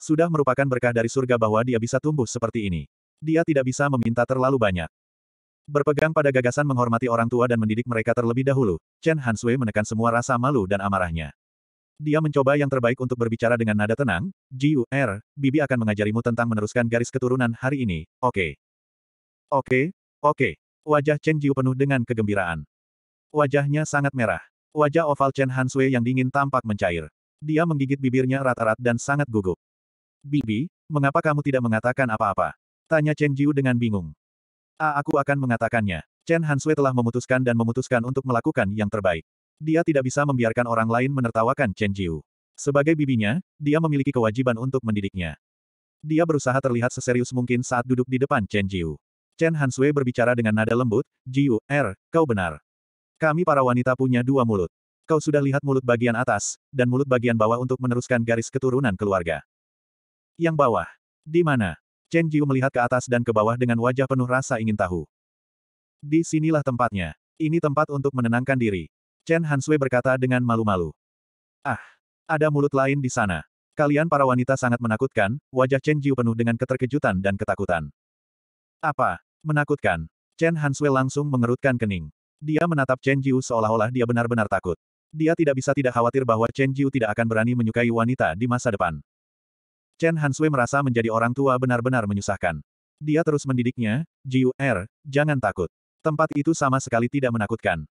Sudah merupakan berkah dari surga bahwa dia bisa tumbuh seperti ini. Dia tidak bisa meminta terlalu banyak. Berpegang pada gagasan menghormati orang tua dan mendidik mereka terlebih dahulu, Chen Hanswei menekan semua rasa malu dan amarahnya. Dia mencoba yang terbaik untuk berbicara dengan nada tenang, Jiu, Er, Bibi akan mengajarimu tentang meneruskan garis keturunan hari ini, oke. Okay. Oke, okay, oke. Okay. Wajah Chen Jiu penuh dengan kegembiraan. Wajahnya sangat merah. Wajah oval Chen Hansue yang dingin tampak mencair. Dia menggigit bibirnya rata-rat dan sangat gugup. Bibi, mengapa kamu tidak mengatakan apa-apa? Tanya Chen Jiu dengan bingung. A, ah, aku akan mengatakannya. Chen Hansue telah memutuskan dan memutuskan untuk melakukan yang terbaik. Dia tidak bisa membiarkan orang lain menertawakan Chen Jiu. Sebagai bibinya, dia memiliki kewajiban untuk mendidiknya. Dia berusaha terlihat seserius mungkin saat duduk di depan Chen Jiu. Chen Hansue berbicara dengan nada lembut, Jiu, Er, kau benar. Kami para wanita punya dua mulut. Kau sudah lihat mulut bagian atas, dan mulut bagian bawah untuk meneruskan garis keturunan keluarga. Yang bawah. Di mana? Chen Jiu melihat ke atas dan ke bawah dengan wajah penuh rasa ingin tahu. Di sinilah tempatnya. Ini tempat untuk menenangkan diri. Chen Hansue berkata dengan malu-malu. Ah, ada mulut lain di sana. Kalian para wanita sangat menakutkan, wajah Chen Jiu penuh dengan keterkejutan dan ketakutan. Apa? Menakutkan. Chen Hanswe langsung mengerutkan kening. Dia menatap Chen Jiu seolah-olah dia benar-benar takut. Dia tidak bisa tidak khawatir bahwa Chen Jiu tidak akan berani menyukai wanita di masa depan. Chen Hanswe merasa menjadi orang tua benar-benar menyusahkan. Dia terus mendidiknya, Jiu Er, jangan takut. Tempat itu sama sekali tidak menakutkan.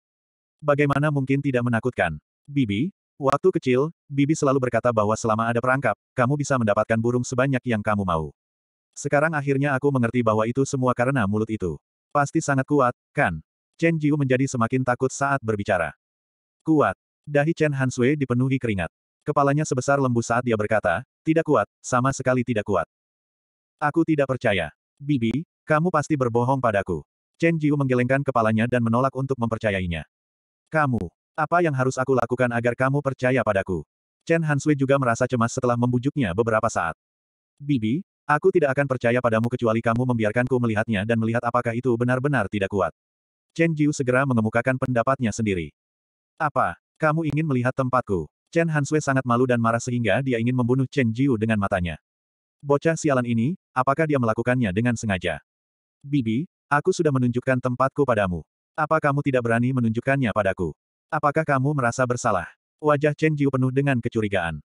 Bagaimana mungkin tidak menakutkan? Bibi, waktu kecil, Bibi selalu berkata bahwa selama ada perangkap, kamu bisa mendapatkan burung sebanyak yang kamu mau. Sekarang akhirnya aku mengerti bahwa itu semua karena mulut itu. Pasti sangat kuat, kan? Chen Jiu menjadi semakin takut saat berbicara. Kuat. Dahi Chen Hansui dipenuhi keringat. Kepalanya sebesar lembu saat dia berkata, tidak kuat, sama sekali tidak kuat. Aku tidak percaya. Bibi, kamu pasti berbohong padaku. Chen Jiu menggelengkan kepalanya dan menolak untuk mempercayainya. Kamu, apa yang harus aku lakukan agar kamu percaya padaku? Chen Hansui juga merasa cemas setelah membujuknya beberapa saat. Bibi, Aku tidak akan percaya padamu kecuali kamu membiarkanku melihatnya dan melihat apakah itu benar-benar tidak kuat. Chen Jiu segera mengemukakan pendapatnya sendiri. Apa? Kamu ingin melihat tempatku? Chen Hansue sangat malu dan marah sehingga dia ingin membunuh Chen Jiu dengan matanya. Bocah sialan ini, apakah dia melakukannya dengan sengaja? Bibi, aku sudah menunjukkan tempatku padamu. Apa kamu tidak berani menunjukkannya padaku? Apakah kamu merasa bersalah? Wajah Chen Jiu penuh dengan kecurigaan.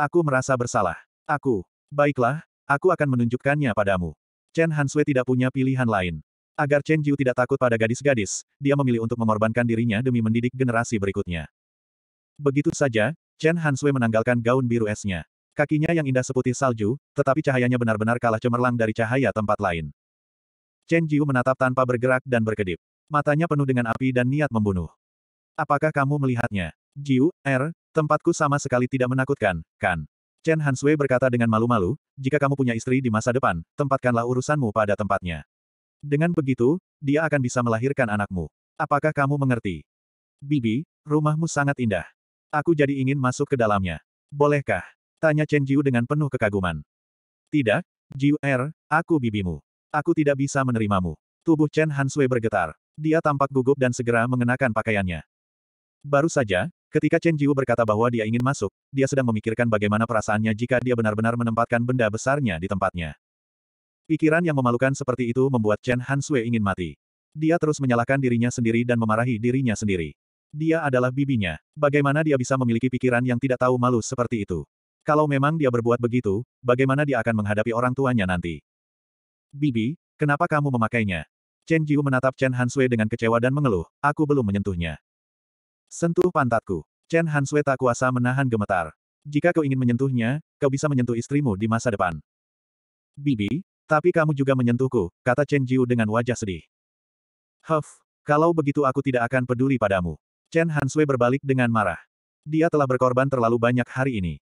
Aku merasa bersalah. Aku, baiklah, Aku akan menunjukkannya padamu. Chen Hansui tidak punya pilihan lain. Agar Chen Jiu tidak takut pada gadis-gadis, dia memilih untuk mengorbankan dirinya demi mendidik generasi berikutnya. Begitu saja, Chen Hansui menanggalkan gaun biru esnya. Kakinya yang indah seputih salju, tetapi cahayanya benar-benar kalah cemerlang dari cahaya tempat lain. Chen Jiu menatap tanpa bergerak dan berkedip. Matanya penuh dengan api dan niat membunuh. Apakah kamu melihatnya? Jiu, Er, tempatku sama sekali tidak menakutkan, kan? Chen Hansui berkata dengan malu-malu, jika kamu punya istri di masa depan, tempatkanlah urusanmu pada tempatnya. Dengan begitu, dia akan bisa melahirkan anakmu. Apakah kamu mengerti? Bibi, rumahmu sangat indah. Aku jadi ingin masuk ke dalamnya. Bolehkah? Tanya Chen Jiu dengan penuh kekaguman. Tidak, Jiu Er, aku bibimu. Aku tidak bisa menerimamu. Tubuh Chen Hansui bergetar. Dia tampak gugup dan segera mengenakan pakaiannya. Baru saja, Ketika Chen Jiu berkata bahwa dia ingin masuk, dia sedang memikirkan bagaimana perasaannya jika dia benar-benar menempatkan benda besarnya di tempatnya. Pikiran yang memalukan seperti itu membuat Chen Han Sui ingin mati. Dia terus menyalahkan dirinya sendiri dan memarahi dirinya sendiri. Dia adalah bibinya. Bagaimana dia bisa memiliki pikiran yang tidak tahu malu seperti itu? Kalau memang dia berbuat begitu, bagaimana dia akan menghadapi orang tuanya nanti? Bibi, kenapa kamu memakainya? Chen Jiu menatap Chen Han Sui dengan kecewa dan mengeluh, aku belum menyentuhnya. Sentuh pantatku. Chen Hansue tak kuasa menahan gemetar. Jika kau ingin menyentuhnya, kau bisa menyentuh istrimu di masa depan. Bibi, tapi kamu juga menyentuhku, kata Chen Jiu dengan wajah sedih. Huff, kalau begitu aku tidak akan peduli padamu. Chen Hansue berbalik dengan marah. Dia telah berkorban terlalu banyak hari ini.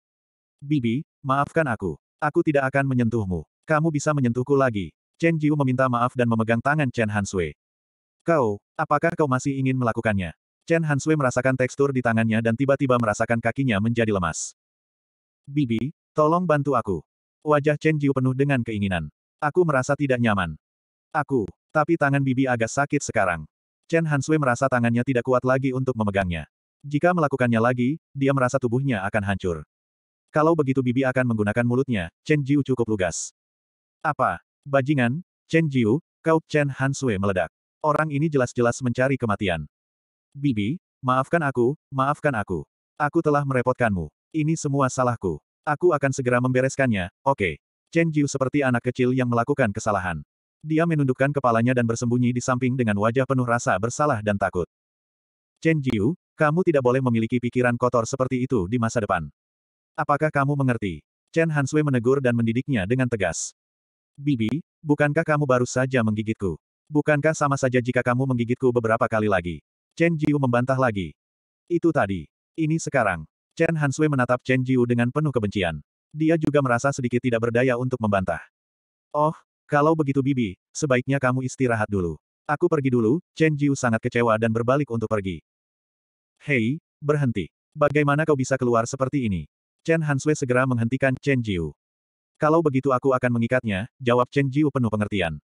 Bibi, maafkan aku. Aku tidak akan menyentuhmu. Kamu bisa menyentuhku lagi. Chen Jiu meminta maaf dan memegang tangan Chen Hansue. Kau, apakah kau masih ingin melakukannya? Chen Hansui merasakan tekstur di tangannya dan tiba-tiba merasakan kakinya menjadi lemas. Bibi, tolong bantu aku. Wajah Chen Jiu penuh dengan keinginan. Aku merasa tidak nyaman. Aku, tapi tangan Bibi agak sakit sekarang. Chen Hansui merasa tangannya tidak kuat lagi untuk memegangnya. Jika melakukannya lagi, dia merasa tubuhnya akan hancur. Kalau begitu Bibi akan menggunakan mulutnya, Chen Jiu cukup lugas. Apa? Bajingan, Chen Jiu, kau Chen Hansui meledak. Orang ini jelas-jelas mencari kematian. Bibi, maafkan aku, maafkan aku. Aku telah merepotkanmu. Ini semua salahku. Aku akan segera membereskannya, oke. Okay. Chen Jiu seperti anak kecil yang melakukan kesalahan. Dia menundukkan kepalanya dan bersembunyi di samping dengan wajah penuh rasa bersalah dan takut. Chen Jiu, kamu tidak boleh memiliki pikiran kotor seperti itu di masa depan. Apakah kamu mengerti? Chen Hansui menegur dan mendidiknya dengan tegas. Bibi, bukankah kamu baru saja menggigitku? Bukankah sama saja jika kamu menggigitku beberapa kali lagi? Chen Jiu membantah lagi. Itu tadi. Ini sekarang. Chen Hansui menatap Chen Jiu dengan penuh kebencian. Dia juga merasa sedikit tidak berdaya untuk membantah. Oh, kalau begitu Bibi, sebaiknya kamu istirahat dulu. Aku pergi dulu, Chen Jiu sangat kecewa dan berbalik untuk pergi. Hei, berhenti. Bagaimana kau bisa keluar seperti ini? Chen Hansui segera menghentikan Chen Jiu. Kalau begitu aku akan mengikatnya, jawab Chen Jiu penuh pengertian.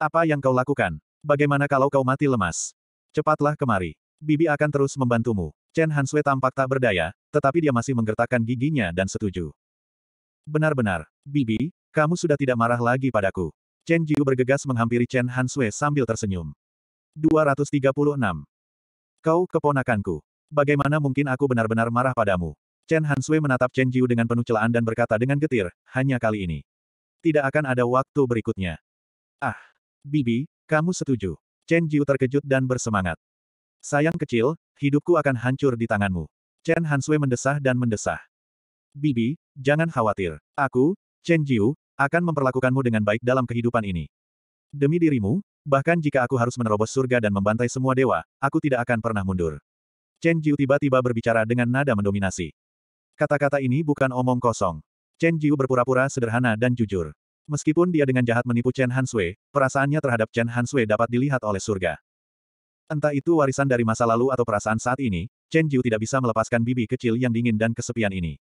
Apa yang kau lakukan? Bagaimana kalau kau mati lemas? Cepatlah kemari. Bibi akan terus membantumu. Chen Hansue tampak tak berdaya, tetapi dia masih menggertakkan giginya dan setuju. Benar-benar, Bibi, kamu sudah tidak marah lagi padaku. Chen Jiu bergegas menghampiri Chen Hansue sambil tersenyum. 236. Kau keponakanku. Bagaimana mungkin aku benar-benar marah padamu? Chen Hansue menatap Chen Jiu dengan penuh celaan dan berkata dengan getir, hanya kali ini. Tidak akan ada waktu berikutnya. Ah, Bibi, kamu setuju. Chen Jiu terkejut dan bersemangat. Sayang kecil, hidupku akan hancur di tanganmu. Chen Hansue mendesah dan mendesah. Bibi, jangan khawatir. Aku, Chen Jiu, akan memperlakukanmu dengan baik dalam kehidupan ini. Demi dirimu, bahkan jika aku harus menerobos surga dan membantai semua dewa, aku tidak akan pernah mundur. Chen Jiu tiba-tiba berbicara dengan nada mendominasi. Kata-kata ini bukan omong kosong. Chen Jiu berpura-pura sederhana dan jujur. Meskipun dia dengan jahat menipu Chen Hansui, perasaannya terhadap Chen Hansui dapat dilihat oleh surga. Entah itu warisan dari masa lalu atau perasaan saat ini, Chen Jiu tidak bisa melepaskan bibi kecil yang dingin dan kesepian ini.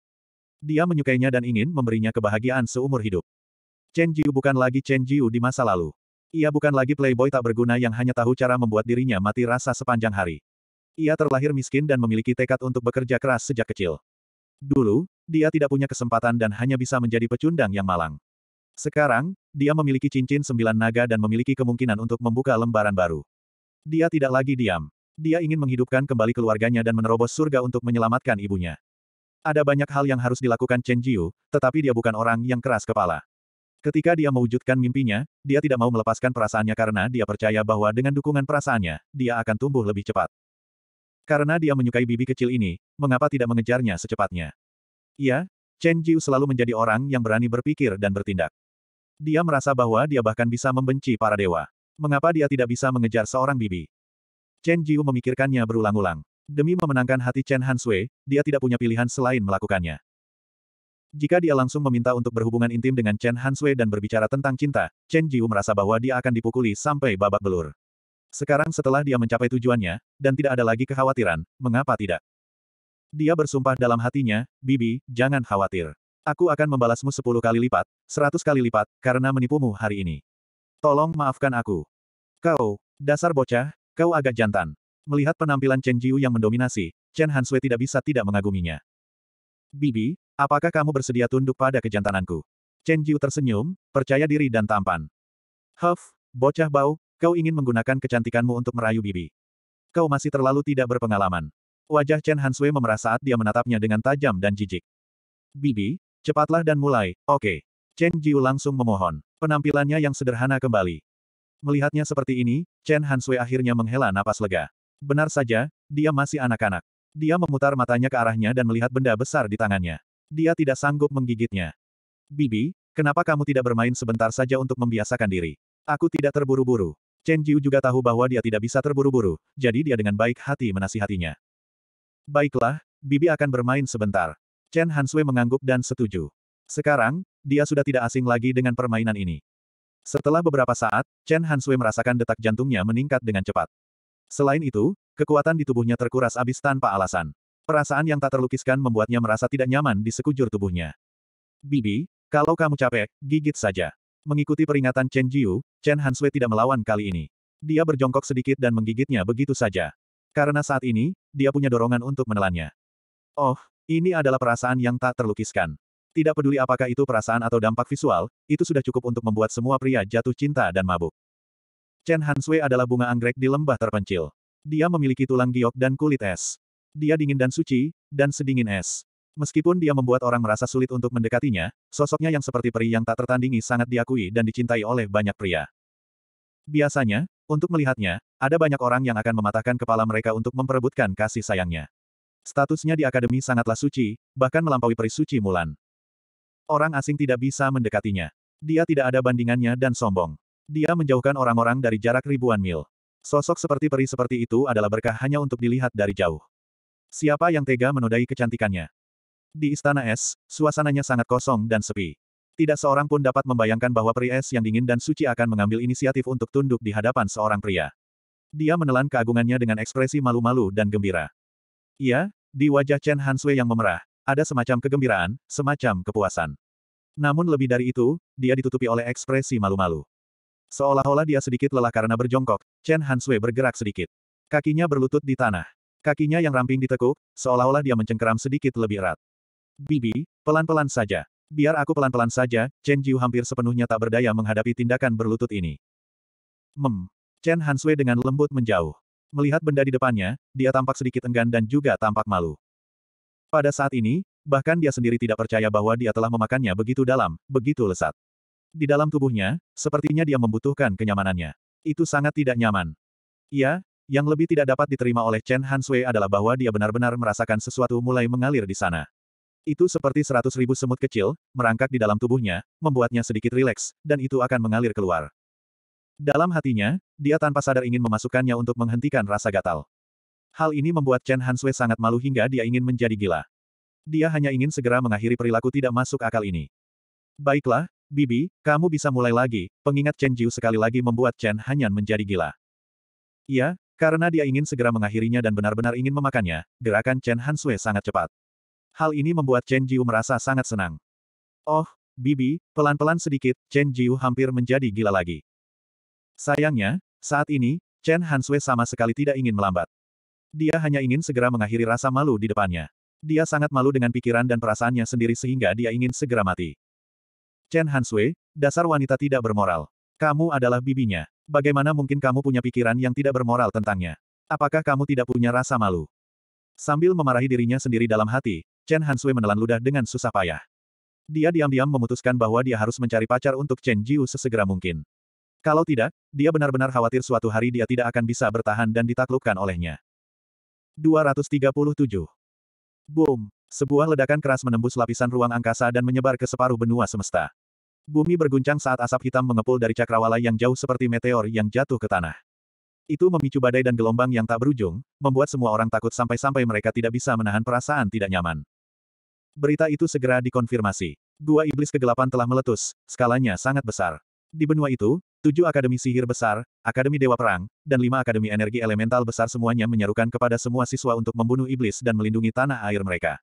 Dia menyukainya dan ingin memberinya kebahagiaan seumur hidup. Chen Jiu bukan lagi Chen Jiu di masa lalu. Ia bukan lagi playboy tak berguna yang hanya tahu cara membuat dirinya mati rasa sepanjang hari. Ia terlahir miskin dan memiliki tekad untuk bekerja keras sejak kecil. Dulu, dia tidak punya kesempatan dan hanya bisa menjadi pecundang yang malang. Sekarang, dia memiliki cincin sembilan naga dan memiliki kemungkinan untuk membuka lembaran baru. Dia tidak lagi diam. Dia ingin menghidupkan kembali keluarganya dan menerobos surga untuk menyelamatkan ibunya. Ada banyak hal yang harus dilakukan Chen Jiu, tetapi dia bukan orang yang keras kepala. Ketika dia mewujudkan mimpinya, dia tidak mau melepaskan perasaannya karena dia percaya bahwa dengan dukungan perasaannya, dia akan tumbuh lebih cepat. Karena dia menyukai bibi kecil ini, mengapa tidak mengejarnya secepatnya? Iya, Chen Jiu selalu menjadi orang yang berani berpikir dan bertindak. Dia merasa bahwa dia bahkan bisa membenci para dewa. Mengapa dia tidak bisa mengejar seorang bibi? Chen Jiu memikirkannya berulang-ulang. Demi memenangkan hati Chen Han Sui, dia tidak punya pilihan selain melakukannya. Jika dia langsung meminta untuk berhubungan intim dengan Chen Han Sui dan berbicara tentang cinta, Chen Jiu merasa bahwa dia akan dipukuli sampai babak belur. Sekarang setelah dia mencapai tujuannya, dan tidak ada lagi kekhawatiran, mengapa tidak? Dia bersumpah dalam hatinya, Bibi, jangan khawatir. Aku akan membalasmu sepuluh kali lipat, seratus kali lipat, karena menipumu hari ini. Tolong maafkan aku. Kau, dasar bocah, kau agak jantan. Melihat penampilan Chen Jiu yang mendominasi, Chen Hanswe tidak bisa tidak mengaguminya. Bibi, apakah kamu bersedia tunduk pada kejantananku? Chen Jiu tersenyum, percaya diri dan tampan. Huff, bocah bau, kau ingin menggunakan kecantikanmu untuk merayu Bibi. Kau masih terlalu tidak berpengalaman. Wajah Chen Hanswe memerah saat dia menatapnya dengan tajam dan jijik. Bibi, Cepatlah dan mulai, oke. Okay. Chen Jiu langsung memohon. Penampilannya yang sederhana kembali. Melihatnya seperti ini, Chen Hansui akhirnya menghela napas lega. Benar saja, dia masih anak-anak. Dia memutar matanya ke arahnya dan melihat benda besar di tangannya. Dia tidak sanggup menggigitnya. Bibi, kenapa kamu tidak bermain sebentar saja untuk membiasakan diri? Aku tidak terburu-buru. Chen Jiu juga tahu bahwa dia tidak bisa terburu-buru, jadi dia dengan baik hati menasihatinya. Baiklah, Bibi akan bermain sebentar. Chen Hansui mengangguk dan setuju. Sekarang, dia sudah tidak asing lagi dengan permainan ini. Setelah beberapa saat, Chen Hansui merasakan detak jantungnya meningkat dengan cepat. Selain itu, kekuatan di tubuhnya terkuras abis tanpa alasan. Perasaan yang tak terlukiskan membuatnya merasa tidak nyaman di sekujur tubuhnya. Bibi, kalau kamu capek, gigit saja. Mengikuti peringatan Chen Jiu, Chen Hansui tidak melawan kali ini. Dia berjongkok sedikit dan menggigitnya begitu saja. Karena saat ini, dia punya dorongan untuk menelannya. Oh, ini adalah perasaan yang tak terlukiskan. Tidak peduli apakah itu perasaan atau dampak visual, itu sudah cukup untuk membuat semua pria jatuh cinta dan mabuk. Chen Hansui adalah bunga anggrek di lembah terpencil. Dia memiliki tulang giok dan kulit es. Dia dingin dan suci, dan sedingin es. Meskipun dia membuat orang merasa sulit untuk mendekatinya, sosoknya yang seperti peri yang tak tertandingi sangat diakui dan dicintai oleh banyak pria. Biasanya, untuk melihatnya, ada banyak orang yang akan mematahkan kepala mereka untuk memperebutkan kasih sayangnya. Statusnya di akademi sangatlah suci, bahkan melampaui peri suci Mulan. Orang asing tidak bisa mendekatinya. Dia tidak ada bandingannya dan sombong. Dia menjauhkan orang-orang dari jarak ribuan mil. Sosok seperti peri seperti itu adalah berkah hanya untuk dilihat dari jauh. Siapa yang tega menodai kecantikannya? Di Istana Es, suasananya sangat kosong dan sepi. Tidak seorang pun dapat membayangkan bahwa peri es yang dingin dan suci akan mengambil inisiatif untuk tunduk di hadapan seorang pria. Dia menelan keagungannya dengan ekspresi malu-malu dan gembira. Iya, di wajah Chen Hansue yang memerah, ada semacam kegembiraan, semacam kepuasan. Namun lebih dari itu, dia ditutupi oleh ekspresi malu-malu. Seolah-olah dia sedikit lelah karena berjongkok, Chen Hansue bergerak sedikit. Kakinya berlutut di tanah. Kakinya yang ramping ditekuk, seolah-olah dia mencengkeram sedikit lebih erat. Bibi, pelan-pelan saja. Biar aku pelan-pelan saja, Chen Jiu hampir sepenuhnya tak berdaya menghadapi tindakan berlutut ini. Mem. Chen Hansue dengan lembut menjauh. Melihat benda di depannya, dia tampak sedikit enggan dan juga tampak malu. Pada saat ini, bahkan dia sendiri tidak percaya bahwa dia telah memakannya begitu dalam, begitu lesat. Di dalam tubuhnya, sepertinya dia membutuhkan kenyamanannya. Itu sangat tidak nyaman. Ya, yang lebih tidak dapat diterima oleh Chen Han adalah bahwa dia benar-benar merasakan sesuatu mulai mengalir di sana. Itu seperti seratus ribu semut kecil, merangkak di dalam tubuhnya, membuatnya sedikit rileks, dan itu akan mengalir keluar. Dalam hatinya, dia tanpa sadar ingin memasukkannya untuk menghentikan rasa gatal. Hal ini membuat Chen Hanswe sangat malu hingga dia ingin menjadi gila. Dia hanya ingin segera mengakhiri perilaku tidak masuk akal ini. Baiklah, Bibi, kamu bisa mulai lagi, pengingat Chen Jiu sekali lagi membuat Chen Hanyan menjadi gila. Iya, karena dia ingin segera mengakhirinya dan benar-benar ingin memakannya, gerakan Chen Hanswe sangat cepat. Hal ini membuat Chen Jiu merasa sangat senang. Oh, Bibi, pelan-pelan sedikit, Chen Jiu hampir menjadi gila lagi. Sayangnya, saat ini, Chen Hansue sama sekali tidak ingin melambat. Dia hanya ingin segera mengakhiri rasa malu di depannya. Dia sangat malu dengan pikiran dan perasaannya sendiri sehingga dia ingin segera mati. Chen Hansue, dasar wanita tidak bermoral. Kamu adalah bibinya. Bagaimana mungkin kamu punya pikiran yang tidak bermoral tentangnya? Apakah kamu tidak punya rasa malu? Sambil memarahi dirinya sendiri dalam hati, Chen Hansue menelan ludah dengan susah payah. Dia diam-diam memutuskan bahwa dia harus mencari pacar untuk Chen Jiu sesegera mungkin. Kalau tidak, dia benar-benar khawatir suatu hari dia tidak akan bisa bertahan dan ditaklukkan olehnya. 237. Boom! Sebuah ledakan keras menembus lapisan ruang angkasa dan menyebar ke separuh benua semesta. Bumi berguncang saat asap hitam mengepul dari cakrawala yang jauh seperti meteor yang jatuh ke tanah. Itu memicu badai dan gelombang yang tak berujung, membuat semua orang takut sampai-sampai mereka tidak bisa menahan perasaan tidak nyaman. Berita itu segera dikonfirmasi. Gua iblis kegelapan telah meletus, skalanya sangat besar. Di benua itu, Tujuh Akademi Sihir Besar, Akademi Dewa Perang, dan lima Akademi Energi Elemental Besar semuanya menyerukan kepada semua siswa untuk membunuh iblis dan melindungi tanah air mereka.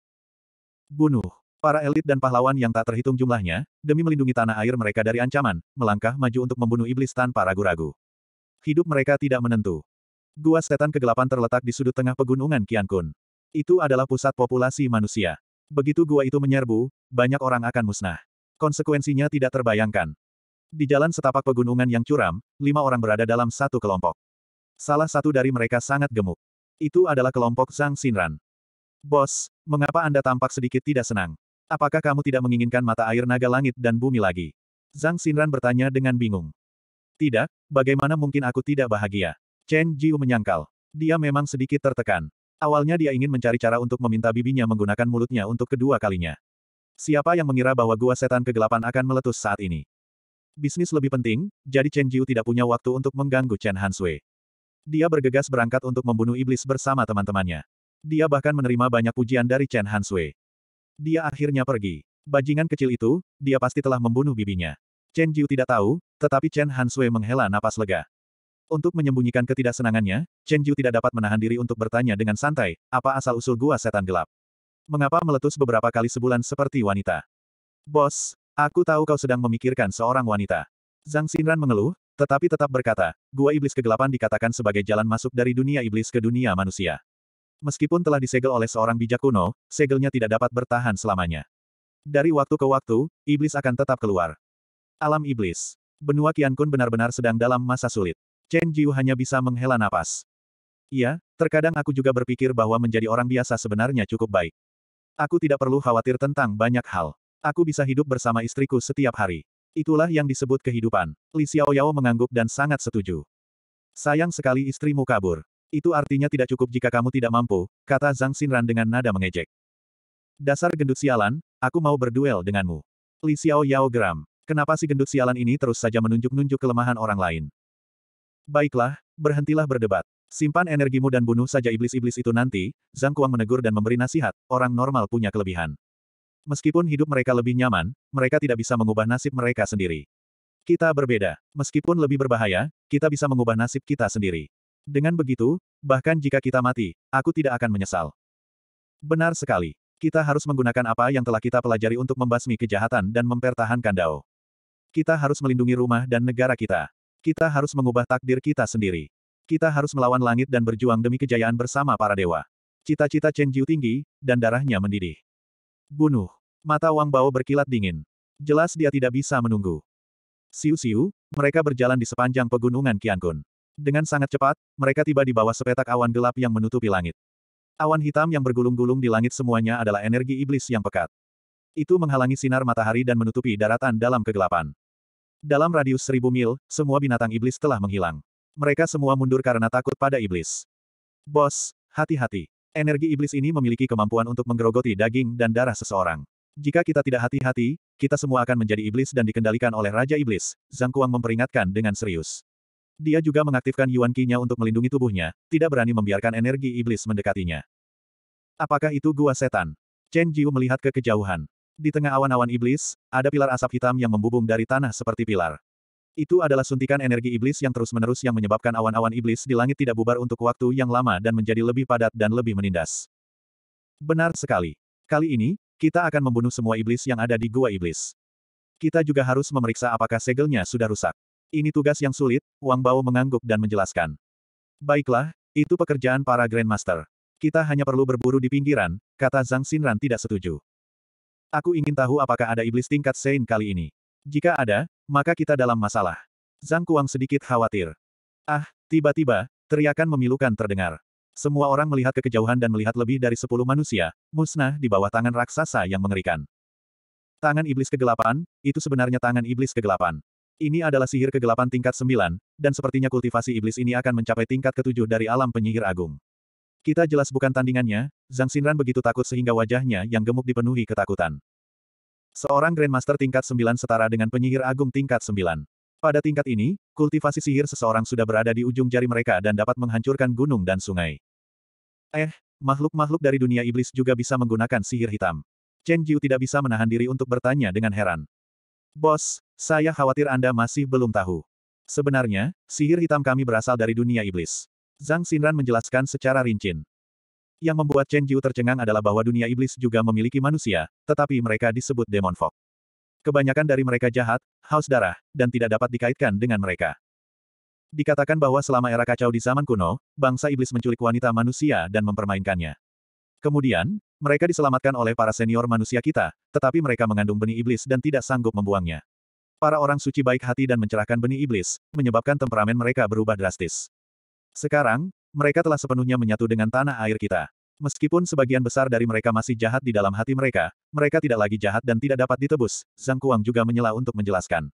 Bunuh. Para elit dan pahlawan yang tak terhitung jumlahnya, demi melindungi tanah air mereka dari ancaman, melangkah maju untuk membunuh iblis tanpa ragu-ragu. Hidup mereka tidak menentu. Gua setan kegelapan terletak di sudut tengah pegunungan Qiankun. Itu adalah pusat populasi manusia. Begitu gua itu menyerbu, banyak orang akan musnah. Konsekuensinya tidak terbayangkan. Di jalan setapak pegunungan yang curam, lima orang berada dalam satu kelompok. Salah satu dari mereka sangat gemuk. Itu adalah kelompok Zhang Xinran. Bos, mengapa Anda tampak sedikit tidak senang? Apakah kamu tidak menginginkan mata air naga langit dan bumi lagi? Zhang Xinran bertanya dengan bingung. Tidak, bagaimana mungkin aku tidak bahagia? Chen Jiu menyangkal. Dia memang sedikit tertekan. Awalnya dia ingin mencari cara untuk meminta bibinya menggunakan mulutnya untuk kedua kalinya. Siapa yang mengira bahwa gua setan kegelapan akan meletus saat ini? Bisnis lebih penting, jadi Chen Jiu tidak punya waktu untuk mengganggu Chen Han Sui. Dia bergegas berangkat untuk membunuh iblis bersama teman-temannya. Dia bahkan menerima banyak pujian dari Chen Han Sui. Dia akhirnya pergi. Bajingan kecil itu, dia pasti telah membunuh bibinya. Chen Jiu tidak tahu, tetapi Chen Han Sui menghela napas lega. Untuk menyembunyikan ketidaksenangannya, Chen Jiu tidak dapat menahan diri untuk bertanya dengan santai, apa asal-usul gua setan gelap? Mengapa meletus beberapa kali sebulan seperti wanita? Bos, Aku tahu kau sedang memikirkan seorang wanita. Zhang Xinran mengeluh, tetapi tetap berkata, Gua Iblis Kegelapan dikatakan sebagai jalan masuk dari dunia iblis ke dunia manusia. Meskipun telah disegel oleh seorang bijak kuno, segelnya tidak dapat bertahan selamanya. Dari waktu ke waktu, iblis akan tetap keluar. Alam iblis. Benua Qiankun benar-benar sedang dalam masa sulit. Chen Jiu hanya bisa menghela napas. Iya, terkadang aku juga berpikir bahwa menjadi orang biasa sebenarnya cukup baik. Aku tidak perlu khawatir tentang banyak hal. Aku bisa hidup bersama istriku setiap hari. Itulah yang disebut kehidupan. Li Xiaoyao mengangguk dan sangat setuju. Sayang sekali istrimu kabur. Itu artinya tidak cukup jika kamu tidak mampu, kata Zhang Xinran dengan nada mengejek. Dasar gendut sialan, aku mau berduel denganmu. Li Xiaoyao geram. Kenapa si gendut sialan ini terus saja menunjuk-nunjuk kelemahan orang lain? Baiklah, berhentilah berdebat. Simpan energimu dan bunuh saja iblis-iblis itu nanti, Zhang Kuang menegur dan memberi nasihat, orang normal punya kelebihan. Meskipun hidup mereka lebih nyaman, mereka tidak bisa mengubah nasib mereka sendiri. Kita berbeda. Meskipun lebih berbahaya, kita bisa mengubah nasib kita sendiri. Dengan begitu, bahkan jika kita mati, aku tidak akan menyesal. Benar sekali. Kita harus menggunakan apa yang telah kita pelajari untuk membasmi kejahatan dan mempertahankan Dao. Kita harus melindungi rumah dan negara kita. Kita harus mengubah takdir kita sendiri. Kita harus melawan langit dan berjuang demi kejayaan bersama para dewa. Cita-cita Chen Jiu tinggi, dan darahnya mendidih. Bunuh. Mata Wang Bao berkilat dingin. Jelas dia tidak bisa menunggu. Siu-siu, mereka berjalan di sepanjang pegunungan Qiankun. Dengan sangat cepat, mereka tiba di bawah sepetak awan gelap yang menutupi langit. Awan hitam yang bergulung-gulung di langit semuanya adalah energi iblis yang pekat. Itu menghalangi sinar matahari dan menutupi daratan dalam kegelapan. Dalam radius seribu mil, semua binatang iblis telah menghilang. Mereka semua mundur karena takut pada iblis. Bos, hati-hati. Energi iblis ini memiliki kemampuan untuk menggerogoti daging dan darah seseorang. Jika kita tidak hati-hati, kita semua akan menjadi iblis dan dikendalikan oleh Raja Iblis, Zhang Kuang memperingatkan dengan serius. Dia juga mengaktifkan Yuan Qi-nya untuk melindungi tubuhnya, tidak berani membiarkan energi iblis mendekatinya. Apakah itu gua setan? Chen Jiu melihat ke kejauhan. Di tengah awan-awan iblis, ada pilar asap hitam yang membubung dari tanah seperti pilar. Itu adalah suntikan energi iblis yang terus-menerus yang menyebabkan awan-awan iblis di langit tidak bubar untuk waktu yang lama dan menjadi lebih padat dan lebih menindas. Benar sekali. Kali ini, kita akan membunuh semua iblis yang ada di Gua Iblis. Kita juga harus memeriksa apakah segelnya sudah rusak. Ini tugas yang sulit, Wang Bao mengangguk dan menjelaskan. Baiklah, itu pekerjaan para Grandmaster. Kita hanya perlu berburu di pinggiran, kata Zhang Xinran tidak setuju. Aku ingin tahu apakah ada iblis tingkat Sein kali ini. Jika ada, maka kita dalam masalah. Zhang Kuang sedikit khawatir. Ah, tiba-tiba, teriakan memilukan terdengar. Semua orang melihat ke kejauhan dan melihat lebih dari sepuluh manusia, musnah di bawah tangan raksasa yang mengerikan. Tangan iblis kegelapan, itu sebenarnya tangan iblis kegelapan. Ini adalah sihir kegelapan tingkat sembilan, dan sepertinya kultivasi iblis ini akan mencapai tingkat ketujuh dari alam penyihir agung. Kita jelas bukan tandingannya, Zhang Xinran begitu takut sehingga wajahnya yang gemuk dipenuhi ketakutan. Seorang Grandmaster tingkat 9 setara dengan penyihir agung tingkat 9. Pada tingkat ini, kultivasi sihir seseorang sudah berada di ujung jari mereka dan dapat menghancurkan gunung dan sungai. Eh, makhluk-makhluk dari dunia iblis juga bisa menggunakan sihir hitam. Chen Jiu tidak bisa menahan diri untuk bertanya dengan heran. Bos, saya khawatir Anda masih belum tahu. Sebenarnya, sihir hitam kami berasal dari dunia iblis. Zhang Xinran menjelaskan secara rinci. Yang membuat Chen Jiu tercengang adalah bahwa dunia iblis juga memiliki manusia, tetapi mereka disebut demon fog. Kebanyakan dari mereka jahat, haus darah, dan tidak dapat dikaitkan dengan mereka. Dikatakan bahwa selama era kacau di zaman kuno, bangsa iblis menculik wanita manusia dan mempermainkannya. Kemudian, mereka diselamatkan oleh para senior manusia kita, tetapi mereka mengandung benih iblis dan tidak sanggup membuangnya. Para orang suci baik hati dan mencerahkan benih iblis, menyebabkan temperamen mereka berubah drastis. Sekarang, mereka telah sepenuhnya menyatu dengan tanah air kita. Meskipun sebagian besar dari mereka masih jahat di dalam hati mereka, mereka tidak lagi jahat dan tidak dapat ditebus, Zhang Kuang juga menyela untuk menjelaskan.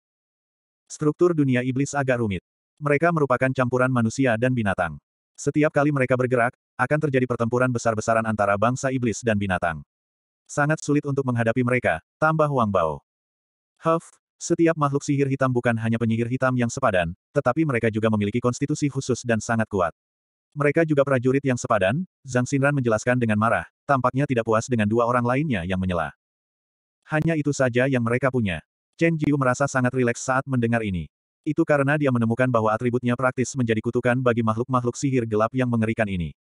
Struktur dunia iblis agak rumit. Mereka merupakan campuran manusia dan binatang. Setiap kali mereka bergerak, akan terjadi pertempuran besar-besaran antara bangsa iblis dan binatang. Sangat sulit untuk menghadapi mereka, tambah Wang Bao. Huff, setiap makhluk sihir hitam bukan hanya penyihir hitam yang sepadan, tetapi mereka juga memiliki konstitusi khusus dan sangat kuat. Mereka juga prajurit yang sepadan, Zhang Xinran menjelaskan dengan marah, tampaknya tidak puas dengan dua orang lainnya yang menyela. Hanya itu saja yang mereka punya. Chen Jiu merasa sangat rileks saat mendengar ini. Itu karena dia menemukan bahwa atributnya praktis menjadi kutukan bagi makhluk-makhluk sihir gelap yang mengerikan ini.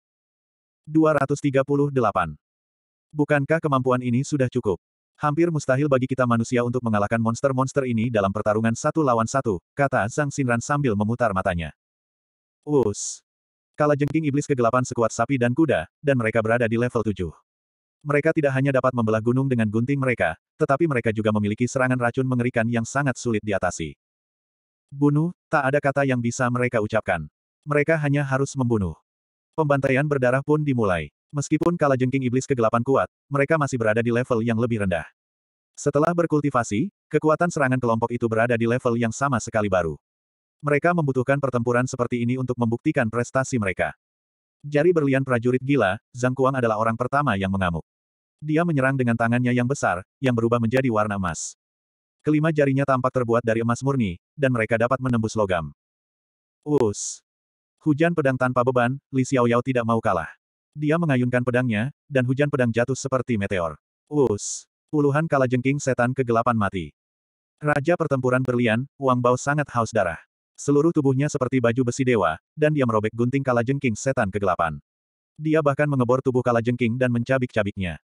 238. Bukankah kemampuan ini sudah cukup? Hampir mustahil bagi kita manusia untuk mengalahkan monster-monster ini dalam pertarungan satu lawan satu, kata Zhang Xinran sambil memutar matanya. Us. Kala jengking iblis kegelapan sekuat sapi dan kuda, dan mereka berada di level 7. Mereka tidak hanya dapat membelah gunung dengan gunting mereka, tetapi mereka juga memiliki serangan racun mengerikan yang sangat sulit diatasi. Bunuh, tak ada kata yang bisa mereka ucapkan. Mereka hanya harus membunuh. Pembantaian berdarah pun dimulai. Meskipun kala jengking iblis kegelapan kuat, mereka masih berada di level yang lebih rendah. Setelah berkultivasi, kekuatan serangan kelompok itu berada di level yang sama sekali baru. Mereka membutuhkan pertempuran seperti ini untuk membuktikan prestasi mereka. Jari berlian prajurit gila, Zhang Kuang adalah orang pertama yang mengamuk. Dia menyerang dengan tangannya yang besar, yang berubah menjadi warna emas. Kelima jarinya tampak terbuat dari emas murni, dan mereka dapat menembus logam. Us. Hujan pedang tanpa beban, Li Xiaoyao tidak mau kalah. Dia mengayunkan pedangnya, dan hujan pedang jatuh seperti meteor. Us. Puluhan kalajengking setan kegelapan mati. Raja pertempuran berlian, Wang Bao sangat haus darah. Seluruh tubuhnya seperti baju besi dewa, dan dia merobek gunting kalajengking setan kegelapan. Dia bahkan mengebor tubuh kalajengking dan mencabik-cabiknya.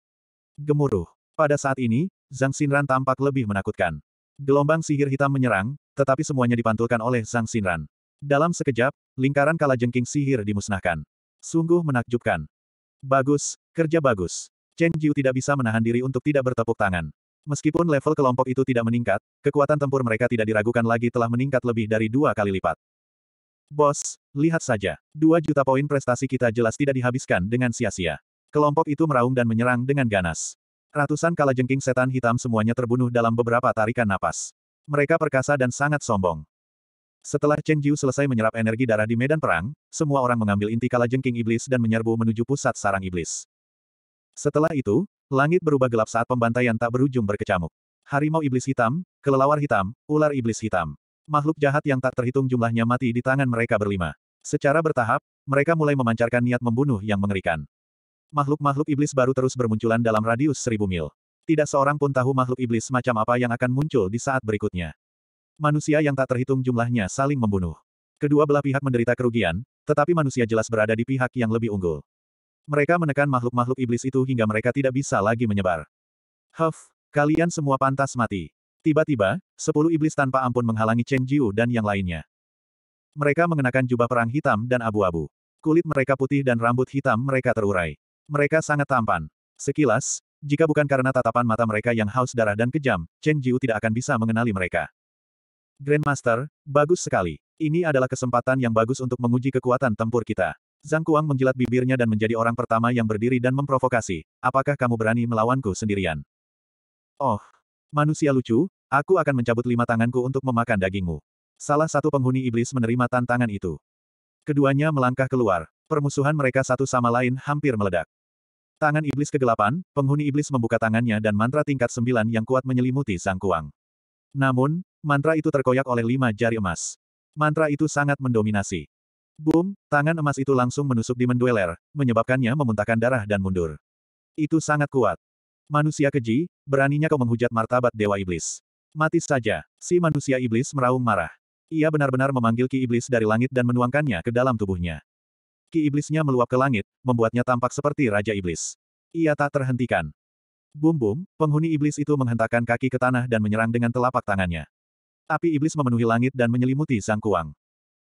Gemuruh. Pada saat ini, Zhang Xinran tampak lebih menakutkan. Gelombang sihir hitam menyerang, tetapi semuanya dipantulkan oleh Zhang Xinran. Dalam sekejap, lingkaran kalajengking sihir dimusnahkan. Sungguh menakjubkan. Bagus, kerja bagus. Chen Jiu tidak bisa menahan diri untuk tidak bertepuk tangan. Meskipun level kelompok itu tidak meningkat, kekuatan tempur mereka tidak diragukan lagi telah meningkat lebih dari dua kali lipat. Bos, lihat saja. Dua juta poin prestasi kita jelas tidak dihabiskan dengan sia-sia. Kelompok itu meraung dan menyerang dengan ganas. Ratusan kala jengking setan hitam semuanya terbunuh dalam beberapa tarikan napas. Mereka perkasa dan sangat sombong. Setelah Chen Jiu selesai menyerap energi darah di medan perang, semua orang mengambil inti kala jengking iblis dan menyerbu menuju pusat sarang iblis. Setelah itu, Langit berubah gelap saat pembantaian tak berujung berkecamuk. Harimau iblis hitam, kelelawar hitam, ular iblis hitam. Makhluk jahat yang tak terhitung jumlahnya mati di tangan mereka berlima. Secara bertahap, mereka mulai memancarkan niat membunuh yang mengerikan. Makhluk-makhluk iblis baru terus bermunculan dalam radius seribu mil. Tidak seorang pun tahu makhluk iblis macam apa yang akan muncul di saat berikutnya. Manusia yang tak terhitung jumlahnya saling membunuh. Kedua belah pihak menderita kerugian, tetapi manusia jelas berada di pihak yang lebih unggul. Mereka menekan makhluk-makhluk iblis itu hingga mereka tidak bisa lagi menyebar. Huff, kalian semua pantas mati. Tiba-tiba, sepuluh iblis tanpa ampun menghalangi Chen Jiu dan yang lainnya. Mereka mengenakan jubah perang hitam dan abu-abu. Kulit mereka putih dan rambut hitam mereka terurai. Mereka sangat tampan. Sekilas, jika bukan karena tatapan mata mereka yang haus darah dan kejam, Chen Jiu tidak akan bisa mengenali mereka. Grandmaster, bagus sekali. Ini adalah kesempatan yang bagus untuk menguji kekuatan tempur kita. Zhang Kuang menjilat bibirnya dan menjadi orang pertama yang berdiri dan memprovokasi. Apakah kamu berani melawanku sendirian? Oh, manusia lucu, aku akan mencabut lima tanganku untuk memakan dagingmu. Salah satu penghuni iblis menerima tantangan itu. Keduanya melangkah keluar. Permusuhan mereka satu sama lain hampir meledak. Tangan iblis kegelapan, penghuni iblis membuka tangannya dan mantra tingkat sembilan yang kuat menyelimuti Zhang Kuang. Namun, mantra itu terkoyak oleh lima jari emas. Mantra itu sangat mendominasi. Boom, tangan emas itu langsung menusuk di mendueler, menyebabkannya memuntahkan darah dan mundur. Itu sangat kuat. Manusia keji, beraninya kau menghujat martabat Dewa Iblis. Mati saja, si manusia iblis meraung marah. Ia benar-benar memanggil Ki Iblis dari langit dan menuangkannya ke dalam tubuhnya. Ki Iblisnya meluap ke langit, membuatnya tampak seperti Raja Iblis. Ia tak terhentikan. Bum-bum, penghuni iblis itu menghentakkan kaki ke tanah dan menyerang dengan telapak tangannya. Api iblis memenuhi langit dan menyelimuti sang kuang.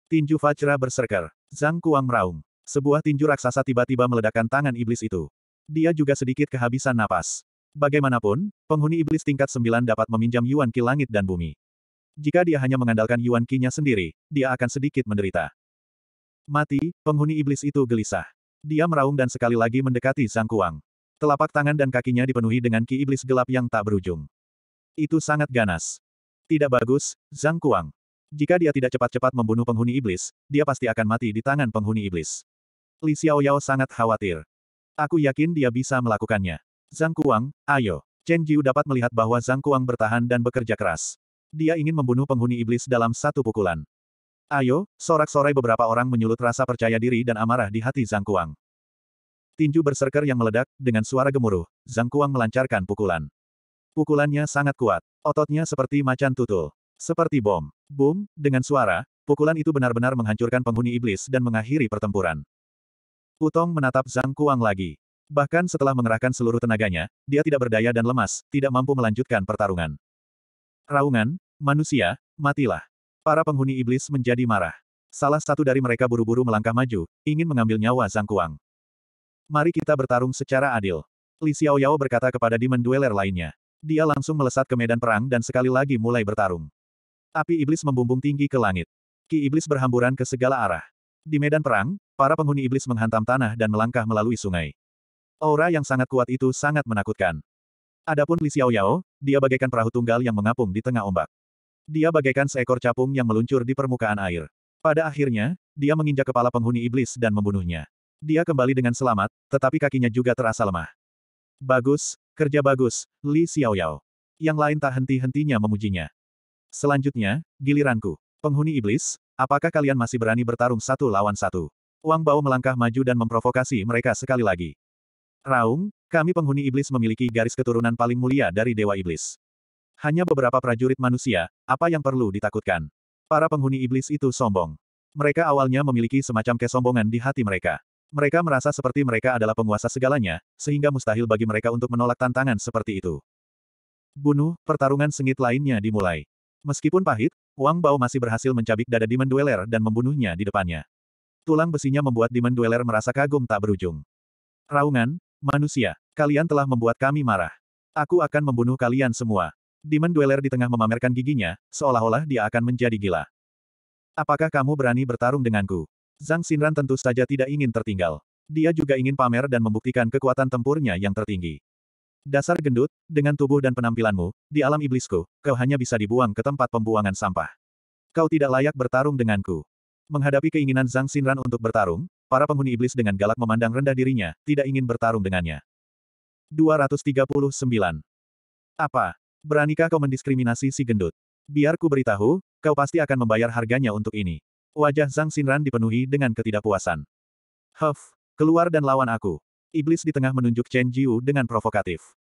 Tinju Vajra berserker. Zhang Kuang meraung. Sebuah tinju raksasa tiba-tiba meledakkan tangan iblis itu. Dia juga sedikit kehabisan napas. Bagaimanapun, penghuni iblis tingkat 9 dapat meminjam Yuan Qi langit dan bumi. Jika dia hanya mengandalkan Yuan Qi-nya sendiri, dia akan sedikit menderita. Mati, penghuni iblis itu gelisah. Dia meraung dan sekali lagi mendekati Zhang Kuang. Telapak tangan dan kakinya dipenuhi dengan ki iblis gelap yang tak berujung. Itu sangat ganas. Tidak bagus, Zhang Kuang. Jika dia tidak cepat-cepat membunuh penghuni iblis, dia pasti akan mati di tangan penghuni iblis. Li Xiaoyao sangat khawatir. Aku yakin dia bisa melakukannya. Zhang Kuang, ayo. Chen Jiu dapat melihat bahwa Zhang Kuang bertahan dan bekerja keras. Dia ingin membunuh penghuni iblis dalam satu pukulan. Ayo, sorak-sorai beberapa orang menyulut rasa percaya diri dan amarah di hati Zhang Kuang. Tinju berserker yang meledak, dengan suara gemuruh, Zhang Kuang melancarkan pukulan. Pukulannya sangat kuat, ototnya seperti macan tutul. Seperti bom. Boom, dengan suara, pukulan itu benar-benar menghancurkan penghuni iblis dan mengakhiri pertempuran. Utong menatap Zhang Kuang lagi. Bahkan setelah mengerahkan seluruh tenaganya, dia tidak berdaya dan lemas, tidak mampu melanjutkan pertarungan. Raungan, manusia, matilah. Para penghuni iblis menjadi marah. Salah satu dari mereka buru-buru melangkah maju, ingin mengambil nyawa Zhang Kuang. Mari kita bertarung secara adil. Li Xiaoyao berkata kepada Demon Dweller lainnya. Dia langsung melesat ke medan perang dan sekali lagi mulai bertarung. Api iblis membumbung tinggi ke langit. Ki iblis berhamburan ke segala arah. Di medan perang, para penghuni iblis menghantam tanah dan melangkah melalui sungai. Aura yang sangat kuat itu sangat menakutkan. Adapun Li Xiaoyao, dia bagaikan perahu tunggal yang mengapung di tengah ombak. Dia bagaikan seekor capung yang meluncur di permukaan air. Pada akhirnya, dia menginjak kepala penghuni iblis dan membunuhnya. Dia kembali dengan selamat, tetapi kakinya juga terasa lemah. Bagus, kerja bagus, Li Xiaoyao. Yang lain tak henti-hentinya memujinya. Selanjutnya, giliranku. Penghuni iblis, apakah kalian masih berani bertarung satu lawan satu? Wang Bao melangkah maju dan memprovokasi mereka sekali lagi. Raung, kami penghuni iblis memiliki garis keturunan paling mulia dari Dewa Iblis. Hanya beberapa prajurit manusia, apa yang perlu ditakutkan? Para penghuni iblis itu sombong. Mereka awalnya memiliki semacam kesombongan di hati mereka. Mereka merasa seperti mereka adalah penguasa segalanya, sehingga mustahil bagi mereka untuk menolak tantangan seperti itu. Bunuh, pertarungan sengit lainnya dimulai. Meskipun pahit, Wang Bao masih berhasil mencabik dada Demon Dweller dan membunuhnya di depannya. Tulang besinya membuat Demon Dweller merasa kagum tak berujung. Raungan, manusia, kalian telah membuat kami marah. Aku akan membunuh kalian semua. Demon Dweller di tengah memamerkan giginya, seolah-olah dia akan menjadi gila. Apakah kamu berani bertarung denganku? Zhang Xinran tentu saja tidak ingin tertinggal. Dia juga ingin pamer dan membuktikan kekuatan tempurnya yang tertinggi. Dasar gendut, dengan tubuh dan penampilanmu, di alam iblisku, kau hanya bisa dibuang ke tempat pembuangan sampah. Kau tidak layak bertarung denganku. Menghadapi keinginan Zhang Xinran untuk bertarung, para penghuni iblis dengan galak memandang rendah dirinya, tidak ingin bertarung dengannya. 239. Apa? Beranikah kau mendiskriminasi si gendut? Biar ku beritahu, kau pasti akan membayar harganya untuk ini. Wajah Zhang Xinran dipenuhi dengan ketidakpuasan. Huff, keluar dan lawan aku iblis di tengah menunjuk Chen Jiu dengan provokatif.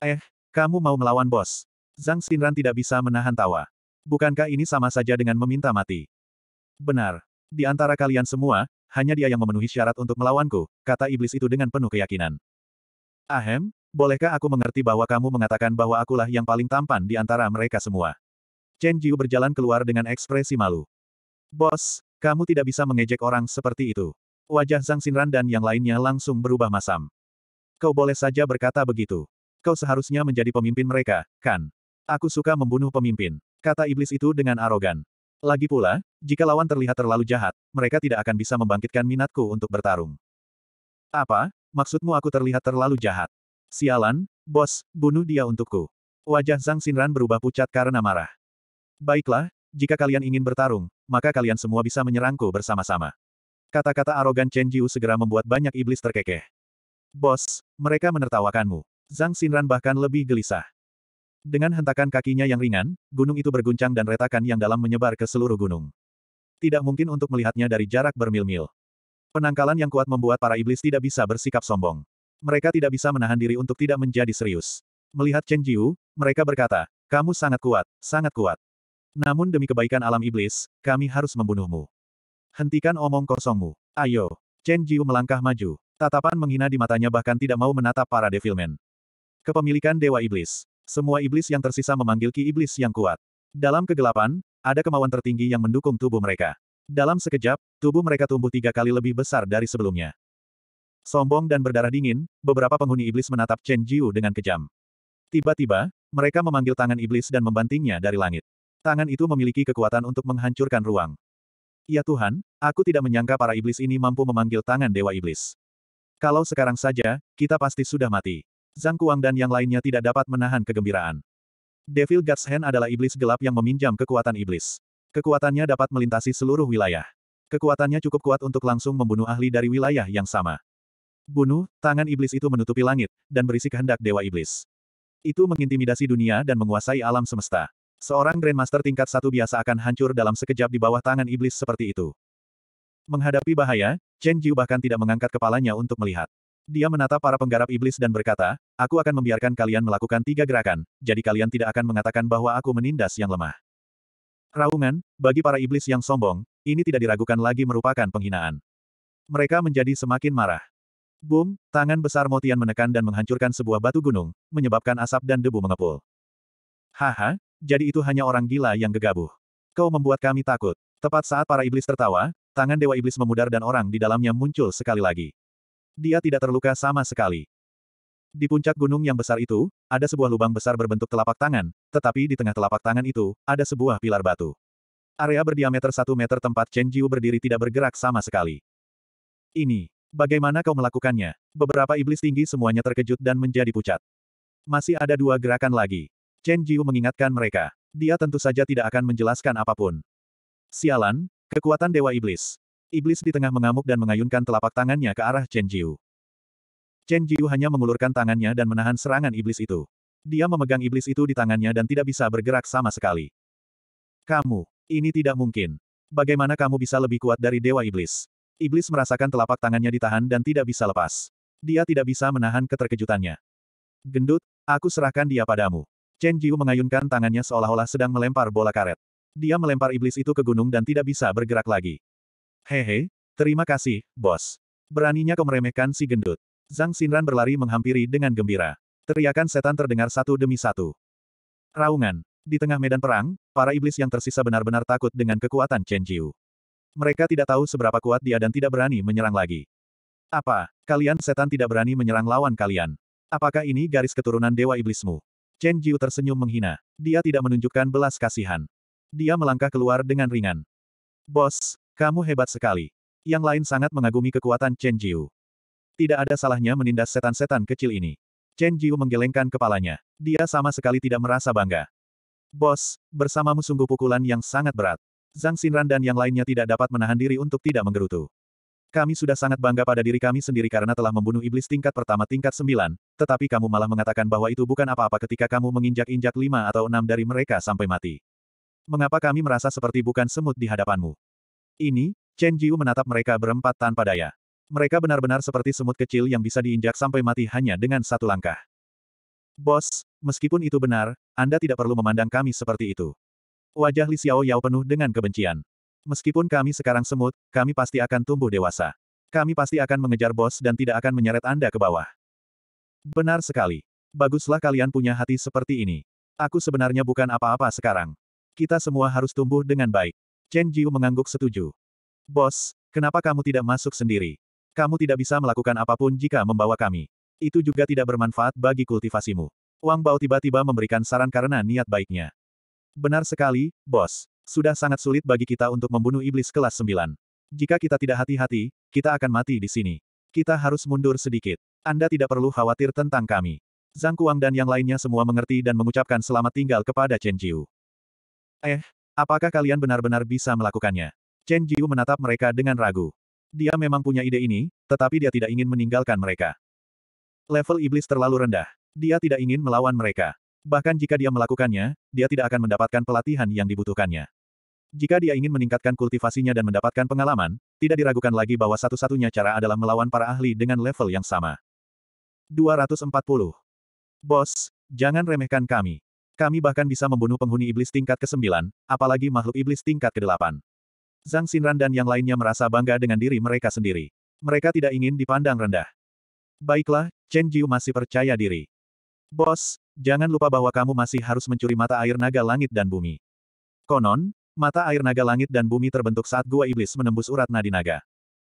Eh, kamu mau melawan bos? Zhang Xinran tidak bisa menahan tawa. Bukankah ini sama saja dengan meminta mati? Benar. Di antara kalian semua, hanya dia yang memenuhi syarat untuk melawanku, kata iblis itu dengan penuh keyakinan. Ahem, bolehkah aku mengerti bahwa kamu mengatakan bahwa akulah yang paling tampan di antara mereka semua? Chen Jiu berjalan keluar dengan ekspresi malu. Bos, kamu tidak bisa mengejek orang seperti itu. Wajah Zhang Xinran dan yang lainnya langsung berubah masam. Kau boleh saja berkata begitu. Kau seharusnya menjadi pemimpin mereka, kan? Aku suka membunuh pemimpin, kata iblis itu dengan arogan. Lagi pula, jika lawan terlihat terlalu jahat, mereka tidak akan bisa membangkitkan minatku untuk bertarung. Apa? Maksudmu aku terlihat terlalu jahat? Sialan, bos, bunuh dia untukku. Wajah Zhang Xinran berubah pucat karena marah. Baiklah, jika kalian ingin bertarung, maka kalian semua bisa menyerangku bersama-sama. Kata-kata arogan Chen Jiu segera membuat banyak iblis terkekeh. Bos, mereka menertawakanmu. Zhang Xinran bahkan lebih gelisah. Dengan hentakan kakinya yang ringan, gunung itu berguncang dan retakan yang dalam menyebar ke seluruh gunung. Tidak mungkin untuk melihatnya dari jarak bermil-mil. Penangkalan yang kuat membuat para iblis tidak bisa bersikap sombong. Mereka tidak bisa menahan diri untuk tidak menjadi serius. Melihat Chen Jiu, mereka berkata, kamu sangat kuat, sangat kuat. Namun demi kebaikan alam iblis, kami harus membunuhmu. Hentikan omong kosongmu. Ayo. Chen Jiu melangkah maju. Tatapan menghina di matanya bahkan tidak mau menatap para devilman. Kepemilikan Dewa Iblis. Semua iblis yang tersisa memanggil ki iblis yang kuat. Dalam kegelapan, ada kemauan tertinggi yang mendukung tubuh mereka. Dalam sekejap, tubuh mereka tumbuh tiga kali lebih besar dari sebelumnya. Sombong dan berdarah dingin, beberapa penghuni iblis menatap Chen Jiu dengan kejam. Tiba-tiba, mereka memanggil tangan iblis dan membantingnya dari langit. Tangan itu memiliki kekuatan untuk menghancurkan ruang. Ya Tuhan, aku tidak menyangka para iblis ini mampu memanggil tangan Dewa Iblis. Kalau sekarang saja, kita pasti sudah mati. Zhang Kuang dan yang lainnya tidak dapat menahan kegembiraan. Devil God's Hand adalah iblis gelap yang meminjam kekuatan iblis. Kekuatannya dapat melintasi seluruh wilayah. Kekuatannya cukup kuat untuk langsung membunuh ahli dari wilayah yang sama. Bunuh, tangan iblis itu menutupi langit, dan berisi kehendak Dewa Iblis. Itu mengintimidasi dunia dan menguasai alam semesta. Seorang Grandmaster tingkat satu biasa akan hancur dalam sekejap di bawah tangan iblis seperti itu. Menghadapi bahaya, Chen Jiu bahkan tidak mengangkat kepalanya untuk melihat. Dia menatap para penggarap iblis dan berkata, aku akan membiarkan kalian melakukan tiga gerakan, jadi kalian tidak akan mengatakan bahwa aku menindas yang lemah. Raungan, bagi para iblis yang sombong, ini tidak diragukan lagi merupakan penghinaan. Mereka menjadi semakin marah. Boom, tangan besar Motian menekan dan menghancurkan sebuah batu gunung, menyebabkan asap dan debu mengepul. Haha, jadi itu hanya orang gila yang gegabah. Kau membuat kami takut. Tepat saat para iblis tertawa, tangan Dewa Iblis memudar dan orang di dalamnya muncul sekali lagi. Dia tidak terluka sama sekali. Di puncak gunung yang besar itu, ada sebuah lubang besar berbentuk telapak tangan, tetapi di tengah telapak tangan itu, ada sebuah pilar batu. Area berdiameter satu meter tempat Chen Jiu berdiri tidak bergerak sama sekali. Ini, bagaimana kau melakukannya? Beberapa iblis tinggi semuanya terkejut dan menjadi pucat. Masih ada dua gerakan lagi. Chen Jiu mengingatkan mereka. Dia tentu saja tidak akan menjelaskan apapun. Sialan, kekuatan Dewa Iblis. Iblis di tengah mengamuk dan mengayunkan telapak tangannya ke arah Chen Jiu. Chen Jiu hanya mengulurkan tangannya dan menahan serangan iblis itu. Dia memegang iblis itu di tangannya dan tidak bisa bergerak sama sekali. Kamu, ini tidak mungkin. Bagaimana kamu bisa lebih kuat dari Dewa Iblis? Iblis merasakan telapak tangannya ditahan dan tidak bisa lepas. Dia tidak bisa menahan keterkejutannya. Gendut, aku serahkan dia padamu. Chen Jiu mengayunkan tangannya seolah-olah sedang melempar bola karet. Dia melempar iblis itu ke gunung dan tidak bisa bergerak lagi. Hehe, terima kasih, bos. Beraninya kau meremehkan si gendut. Zhang Xinran berlari menghampiri dengan gembira. Teriakan setan terdengar satu demi satu. Raungan. Di tengah medan perang, para iblis yang tersisa benar-benar takut dengan kekuatan Chen Jiu. Mereka tidak tahu seberapa kuat dia dan tidak berani menyerang lagi. Apa, kalian setan tidak berani menyerang lawan kalian? Apakah ini garis keturunan Dewa Iblismu? Chen Jiu tersenyum menghina. Dia tidak menunjukkan belas kasihan. Dia melangkah keluar dengan ringan. Bos, kamu hebat sekali. Yang lain sangat mengagumi kekuatan Chen Jiu. Tidak ada salahnya menindas setan-setan kecil ini. Chen Jiu menggelengkan kepalanya. Dia sama sekali tidak merasa bangga. Bos, bersamamu sungguh pukulan yang sangat berat. Zhang Xinran dan yang lainnya tidak dapat menahan diri untuk tidak menggerutu. Kami sudah sangat bangga pada diri kami sendiri karena telah membunuh iblis tingkat pertama tingkat sembilan. tetapi kamu malah mengatakan bahwa itu bukan apa-apa ketika kamu menginjak-injak lima atau enam dari mereka sampai mati. Mengapa kami merasa seperti bukan semut di hadapanmu? Ini, Chen Jiu menatap mereka berempat tanpa daya. Mereka benar-benar seperti semut kecil yang bisa diinjak sampai mati hanya dengan satu langkah. Bos, meskipun itu benar, Anda tidak perlu memandang kami seperti itu. Wajah Li Xiao Yao penuh dengan kebencian. Meskipun kami sekarang semut, kami pasti akan tumbuh dewasa. Kami pasti akan mengejar bos dan tidak akan menyeret Anda ke bawah. Benar sekali. Baguslah kalian punya hati seperti ini. Aku sebenarnya bukan apa-apa sekarang. Kita semua harus tumbuh dengan baik. Chen Jiu mengangguk setuju. Bos, kenapa kamu tidak masuk sendiri? Kamu tidak bisa melakukan apapun jika membawa kami. Itu juga tidak bermanfaat bagi kultivasimu. Wang Bao tiba-tiba memberikan saran karena niat baiknya. Benar sekali, bos. Sudah sangat sulit bagi kita untuk membunuh iblis kelas 9. Jika kita tidak hati-hati, kita akan mati di sini. Kita harus mundur sedikit. Anda tidak perlu khawatir tentang kami. Zhang Kuang dan yang lainnya semua mengerti dan mengucapkan selamat tinggal kepada Chen Jiu. Eh, apakah kalian benar-benar bisa melakukannya? Chen Jiu menatap mereka dengan ragu. Dia memang punya ide ini, tetapi dia tidak ingin meninggalkan mereka. Level iblis terlalu rendah. Dia tidak ingin melawan mereka. Bahkan jika dia melakukannya, dia tidak akan mendapatkan pelatihan yang dibutuhkannya. Jika dia ingin meningkatkan kultivasinya dan mendapatkan pengalaman, tidak diragukan lagi bahwa satu-satunya cara adalah melawan para ahli dengan level yang sama. 240. Bos, jangan remehkan kami. Kami bahkan bisa membunuh penghuni iblis tingkat ke-9, apalagi makhluk iblis tingkat ke-8. Zhang Xinran dan yang lainnya merasa bangga dengan diri mereka sendiri. Mereka tidak ingin dipandang rendah. Baiklah, Chen Jiu masih percaya diri. Bos, Jangan lupa bahwa kamu masih harus mencuri mata air naga langit dan bumi. Konon, mata air naga langit dan bumi terbentuk saat gua iblis menembus urat nadi naga.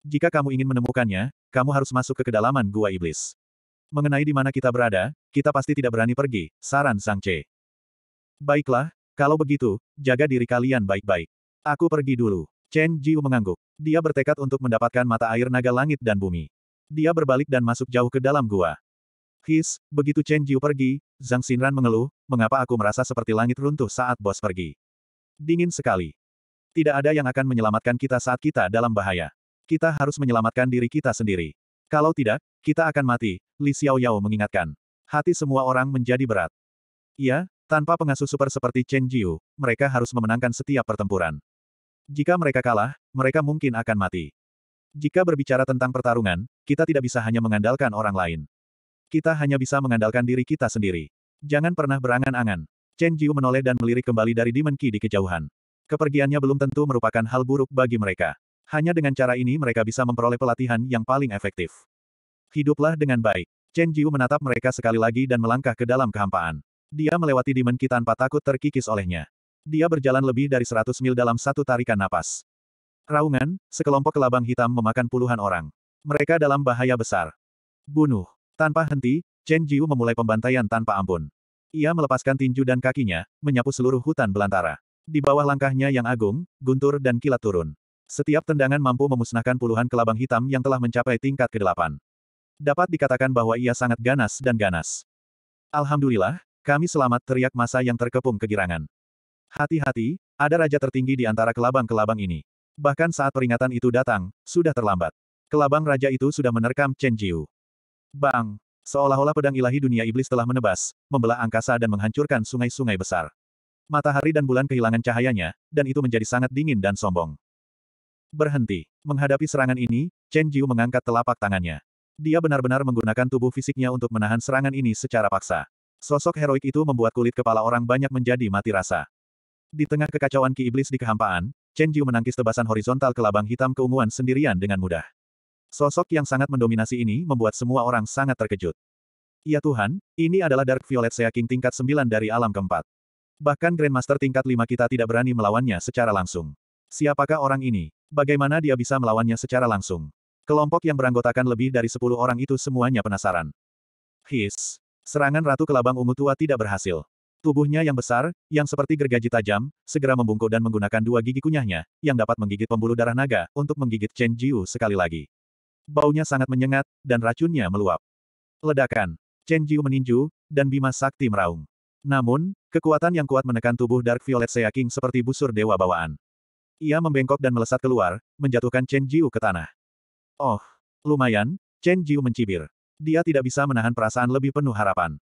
Jika kamu ingin menemukannya, kamu harus masuk ke kedalaman gua iblis. Mengenai di mana kita berada, kita pasti tidak berani pergi, saran Sang Che. Baiklah, kalau begitu, jaga diri kalian baik-baik. Aku pergi dulu. Chen Jiu mengangguk. Dia bertekad untuk mendapatkan mata air naga langit dan bumi. Dia berbalik dan masuk jauh ke dalam gua. His, begitu Chen Jiu pergi, Zhang Xinran mengeluh, mengapa aku merasa seperti langit runtuh saat bos pergi. Dingin sekali. Tidak ada yang akan menyelamatkan kita saat kita dalam bahaya. Kita harus menyelamatkan diri kita sendiri. Kalau tidak, kita akan mati, Li Xiao mengingatkan. Hati semua orang menjadi berat. Iya, tanpa pengasuh super seperti Chen Jiu, mereka harus memenangkan setiap pertempuran. Jika mereka kalah, mereka mungkin akan mati. Jika berbicara tentang pertarungan, kita tidak bisa hanya mengandalkan orang lain. Kita hanya bisa mengandalkan diri kita sendiri. Jangan pernah berangan-angan. Chen Jiu menoleh dan melirik kembali dari Demon Qi di kejauhan. Kepergiannya belum tentu merupakan hal buruk bagi mereka. Hanya dengan cara ini mereka bisa memperoleh pelatihan yang paling efektif. Hiduplah dengan baik. Chen Jiu menatap mereka sekali lagi dan melangkah ke dalam kehampaan. Dia melewati Demon Qi tanpa takut terkikis olehnya. Dia berjalan lebih dari 100 mil dalam satu tarikan napas. Raungan, sekelompok kelabang hitam memakan puluhan orang. Mereka dalam bahaya besar. Bunuh. Tanpa henti, Chen Jiu memulai pembantaian tanpa ampun. Ia melepaskan tinju dan kakinya, menyapu seluruh hutan belantara. Di bawah langkahnya yang agung, guntur dan kilat turun. Setiap tendangan mampu memusnahkan puluhan kelabang hitam yang telah mencapai tingkat ke-8. Dapat dikatakan bahwa ia sangat ganas dan ganas. Alhamdulillah, kami selamat teriak masa yang terkepung kegirangan. Hati-hati, ada raja tertinggi di antara kelabang-kelabang ini. Bahkan saat peringatan itu datang, sudah terlambat. Kelabang raja itu sudah menerkam Chen Jiu. Bang! Seolah-olah pedang ilahi dunia iblis telah menebas, membelah angkasa dan menghancurkan sungai-sungai besar. Matahari dan bulan kehilangan cahayanya, dan itu menjadi sangat dingin dan sombong. Berhenti. Menghadapi serangan ini, Chen Jiu mengangkat telapak tangannya. Dia benar-benar menggunakan tubuh fisiknya untuk menahan serangan ini secara paksa. Sosok heroik itu membuat kulit kepala orang banyak menjadi mati rasa. Di tengah kekacauan ki iblis di kehampaan, Chen Jiu menangkis tebasan horizontal ke labang hitam keunguan sendirian dengan mudah. Sosok yang sangat mendominasi ini membuat semua orang sangat terkejut. Ya Tuhan, ini adalah Dark Violet Sea tingkat 9 dari alam keempat. Bahkan Grandmaster tingkat 5 kita tidak berani melawannya secara langsung. Siapakah orang ini? Bagaimana dia bisa melawannya secara langsung? Kelompok yang beranggotakan lebih dari 10 orang itu semuanya penasaran. His. Serangan Ratu Kelabang Ungu Tua tidak berhasil. Tubuhnya yang besar, yang seperti gergaji tajam, segera membungkuk dan menggunakan dua gigi kunyahnya, yang dapat menggigit pembuluh darah naga, untuk menggigit Chen Jiu sekali lagi. Baunya sangat menyengat, dan racunnya meluap. Ledakan. Chen Jiu meninju, dan Bima Sakti meraung. Namun, kekuatan yang kuat menekan tubuh Dark Violet Sea King seperti busur dewa bawaan. Ia membengkok dan melesat keluar, menjatuhkan Chen Jiu ke tanah. Oh, lumayan, Chen Jiu mencibir. Dia tidak bisa menahan perasaan lebih penuh harapan.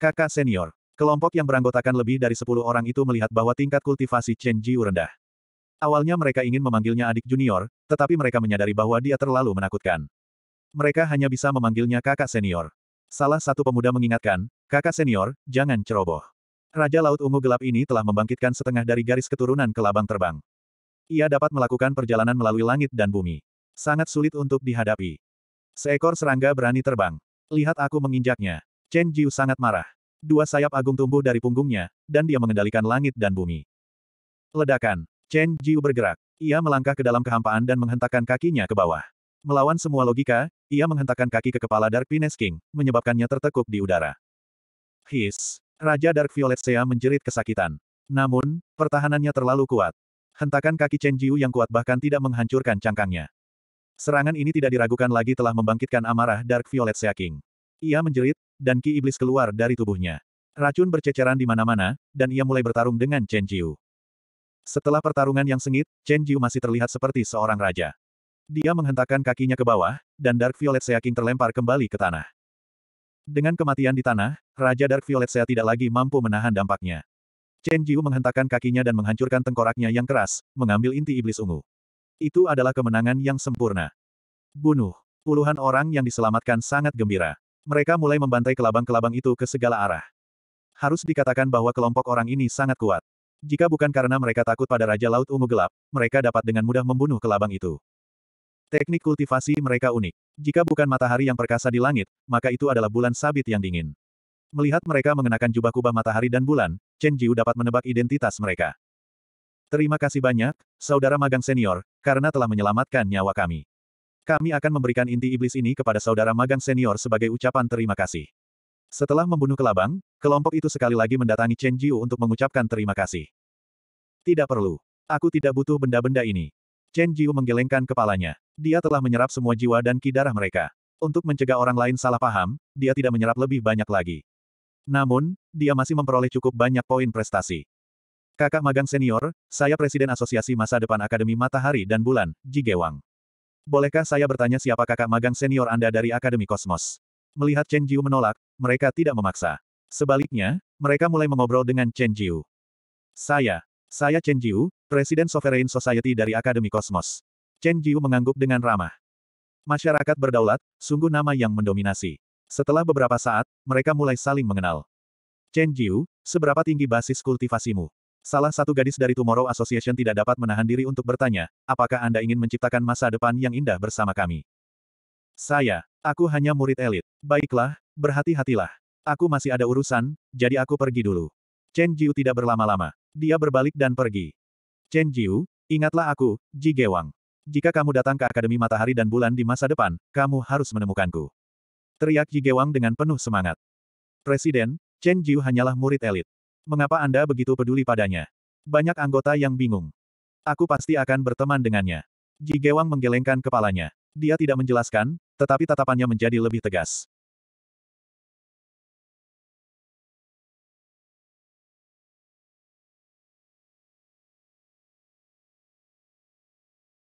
Kakak senior, kelompok yang beranggotakan lebih dari 10 orang itu melihat bahwa tingkat kultivasi Chen Jiu rendah. Awalnya mereka ingin memanggilnya adik junior, tetapi mereka menyadari bahwa dia terlalu menakutkan. Mereka hanya bisa memanggilnya kakak senior. Salah satu pemuda mengingatkan, kakak senior, jangan ceroboh. Raja Laut Ungu Gelap ini telah membangkitkan setengah dari garis keturunan ke labang terbang. Ia dapat melakukan perjalanan melalui langit dan bumi. Sangat sulit untuk dihadapi. Seekor serangga berani terbang. Lihat aku menginjaknya. Chen Jiu sangat marah. Dua sayap agung tumbuh dari punggungnya, dan dia mengendalikan langit dan bumi. Ledakan. Chen Jiu bergerak. Ia melangkah ke dalam kehampaan dan menghentakkan kakinya ke bawah. Melawan semua logika, ia menghentakkan kaki ke kepala Dark Pines King, menyebabkannya tertekuk di udara. His! Raja Dark Violet Sea menjerit kesakitan. Namun, pertahanannya terlalu kuat. Hentakan kaki Chen Jiu yang kuat bahkan tidak menghancurkan cangkangnya. Serangan ini tidak diragukan lagi telah membangkitkan amarah Dark Violet Sea King. Ia menjerit, dan ki iblis keluar dari tubuhnya. Racun berceceran di mana-mana, dan ia mulai bertarung dengan Chen Jiu. Setelah pertarungan yang sengit, Chen Jiu masih terlihat seperti seorang raja. Dia menghentakkan kakinya ke bawah, dan Dark Violet Seaking terlempar kembali ke tanah. Dengan kematian di tanah, Raja Dark Violet Sea tidak lagi mampu menahan dampaknya. Chen Jiu menghentakkan kakinya dan menghancurkan tengkoraknya yang keras, mengambil inti iblis ungu. Itu adalah kemenangan yang sempurna. Bunuh. Puluhan orang yang diselamatkan sangat gembira. Mereka mulai membantai kelabang-kelabang itu ke segala arah. Harus dikatakan bahwa kelompok orang ini sangat kuat. Jika bukan karena mereka takut pada Raja Laut Ungu Gelap, mereka dapat dengan mudah membunuh kelabang itu. Teknik kultivasi mereka unik. Jika bukan matahari yang perkasa di langit, maka itu adalah bulan sabit yang dingin. Melihat mereka mengenakan jubah kubah matahari dan bulan, Chen Jiu dapat menebak identitas mereka. Terima kasih banyak, Saudara Magang Senior, karena telah menyelamatkan nyawa kami. Kami akan memberikan inti iblis ini kepada Saudara Magang Senior sebagai ucapan terima kasih. Setelah membunuh kelabang, kelompok itu sekali lagi mendatangi Chen Jiu untuk mengucapkan terima kasih. Tidak perlu. Aku tidak butuh benda-benda ini. Chen Jiu menggelengkan kepalanya. Dia telah menyerap semua jiwa dan ki mereka. Untuk mencegah orang lain salah paham, dia tidak menyerap lebih banyak lagi. Namun, dia masih memperoleh cukup banyak poin prestasi. Kakak magang senior, saya Presiden Asosiasi Masa Depan Akademi Matahari dan Bulan, Jigewang. Bolehkah saya bertanya siapa kakak magang senior Anda dari Akademi Kosmos? Melihat Chen Jiu menolak, mereka tidak memaksa. Sebaliknya, mereka mulai mengobrol dengan Chen Jiu. Saya, saya Chen Jiu, Presiden Sovereign Society dari Akademi Kosmos. Chen Jiu mengangguk dengan ramah. Masyarakat berdaulat, sungguh nama yang mendominasi. Setelah beberapa saat, mereka mulai saling mengenal. Chen Jiu, seberapa tinggi basis kultivasimu? Salah satu gadis dari Tomorrow Association tidak dapat menahan diri untuk bertanya, apakah Anda ingin menciptakan masa depan yang indah bersama kami? Saya, aku hanya murid elit. Baiklah, berhati-hatilah. Aku masih ada urusan, jadi aku pergi dulu. Chen Jiu tidak berlama-lama. Dia berbalik dan pergi. Chen Jiu, ingatlah aku, Ji Gewang. Jika kamu datang ke Akademi Matahari dan Bulan di masa depan, kamu harus menemukanku. Teriak Ji Gewang dengan penuh semangat. Presiden, Chen Jiu hanyalah murid elit. Mengapa Anda begitu peduli padanya? Banyak anggota yang bingung. Aku pasti akan berteman dengannya. Ji Gewang menggelengkan kepalanya. Dia tidak menjelaskan, tetapi tatapannya menjadi lebih tegas.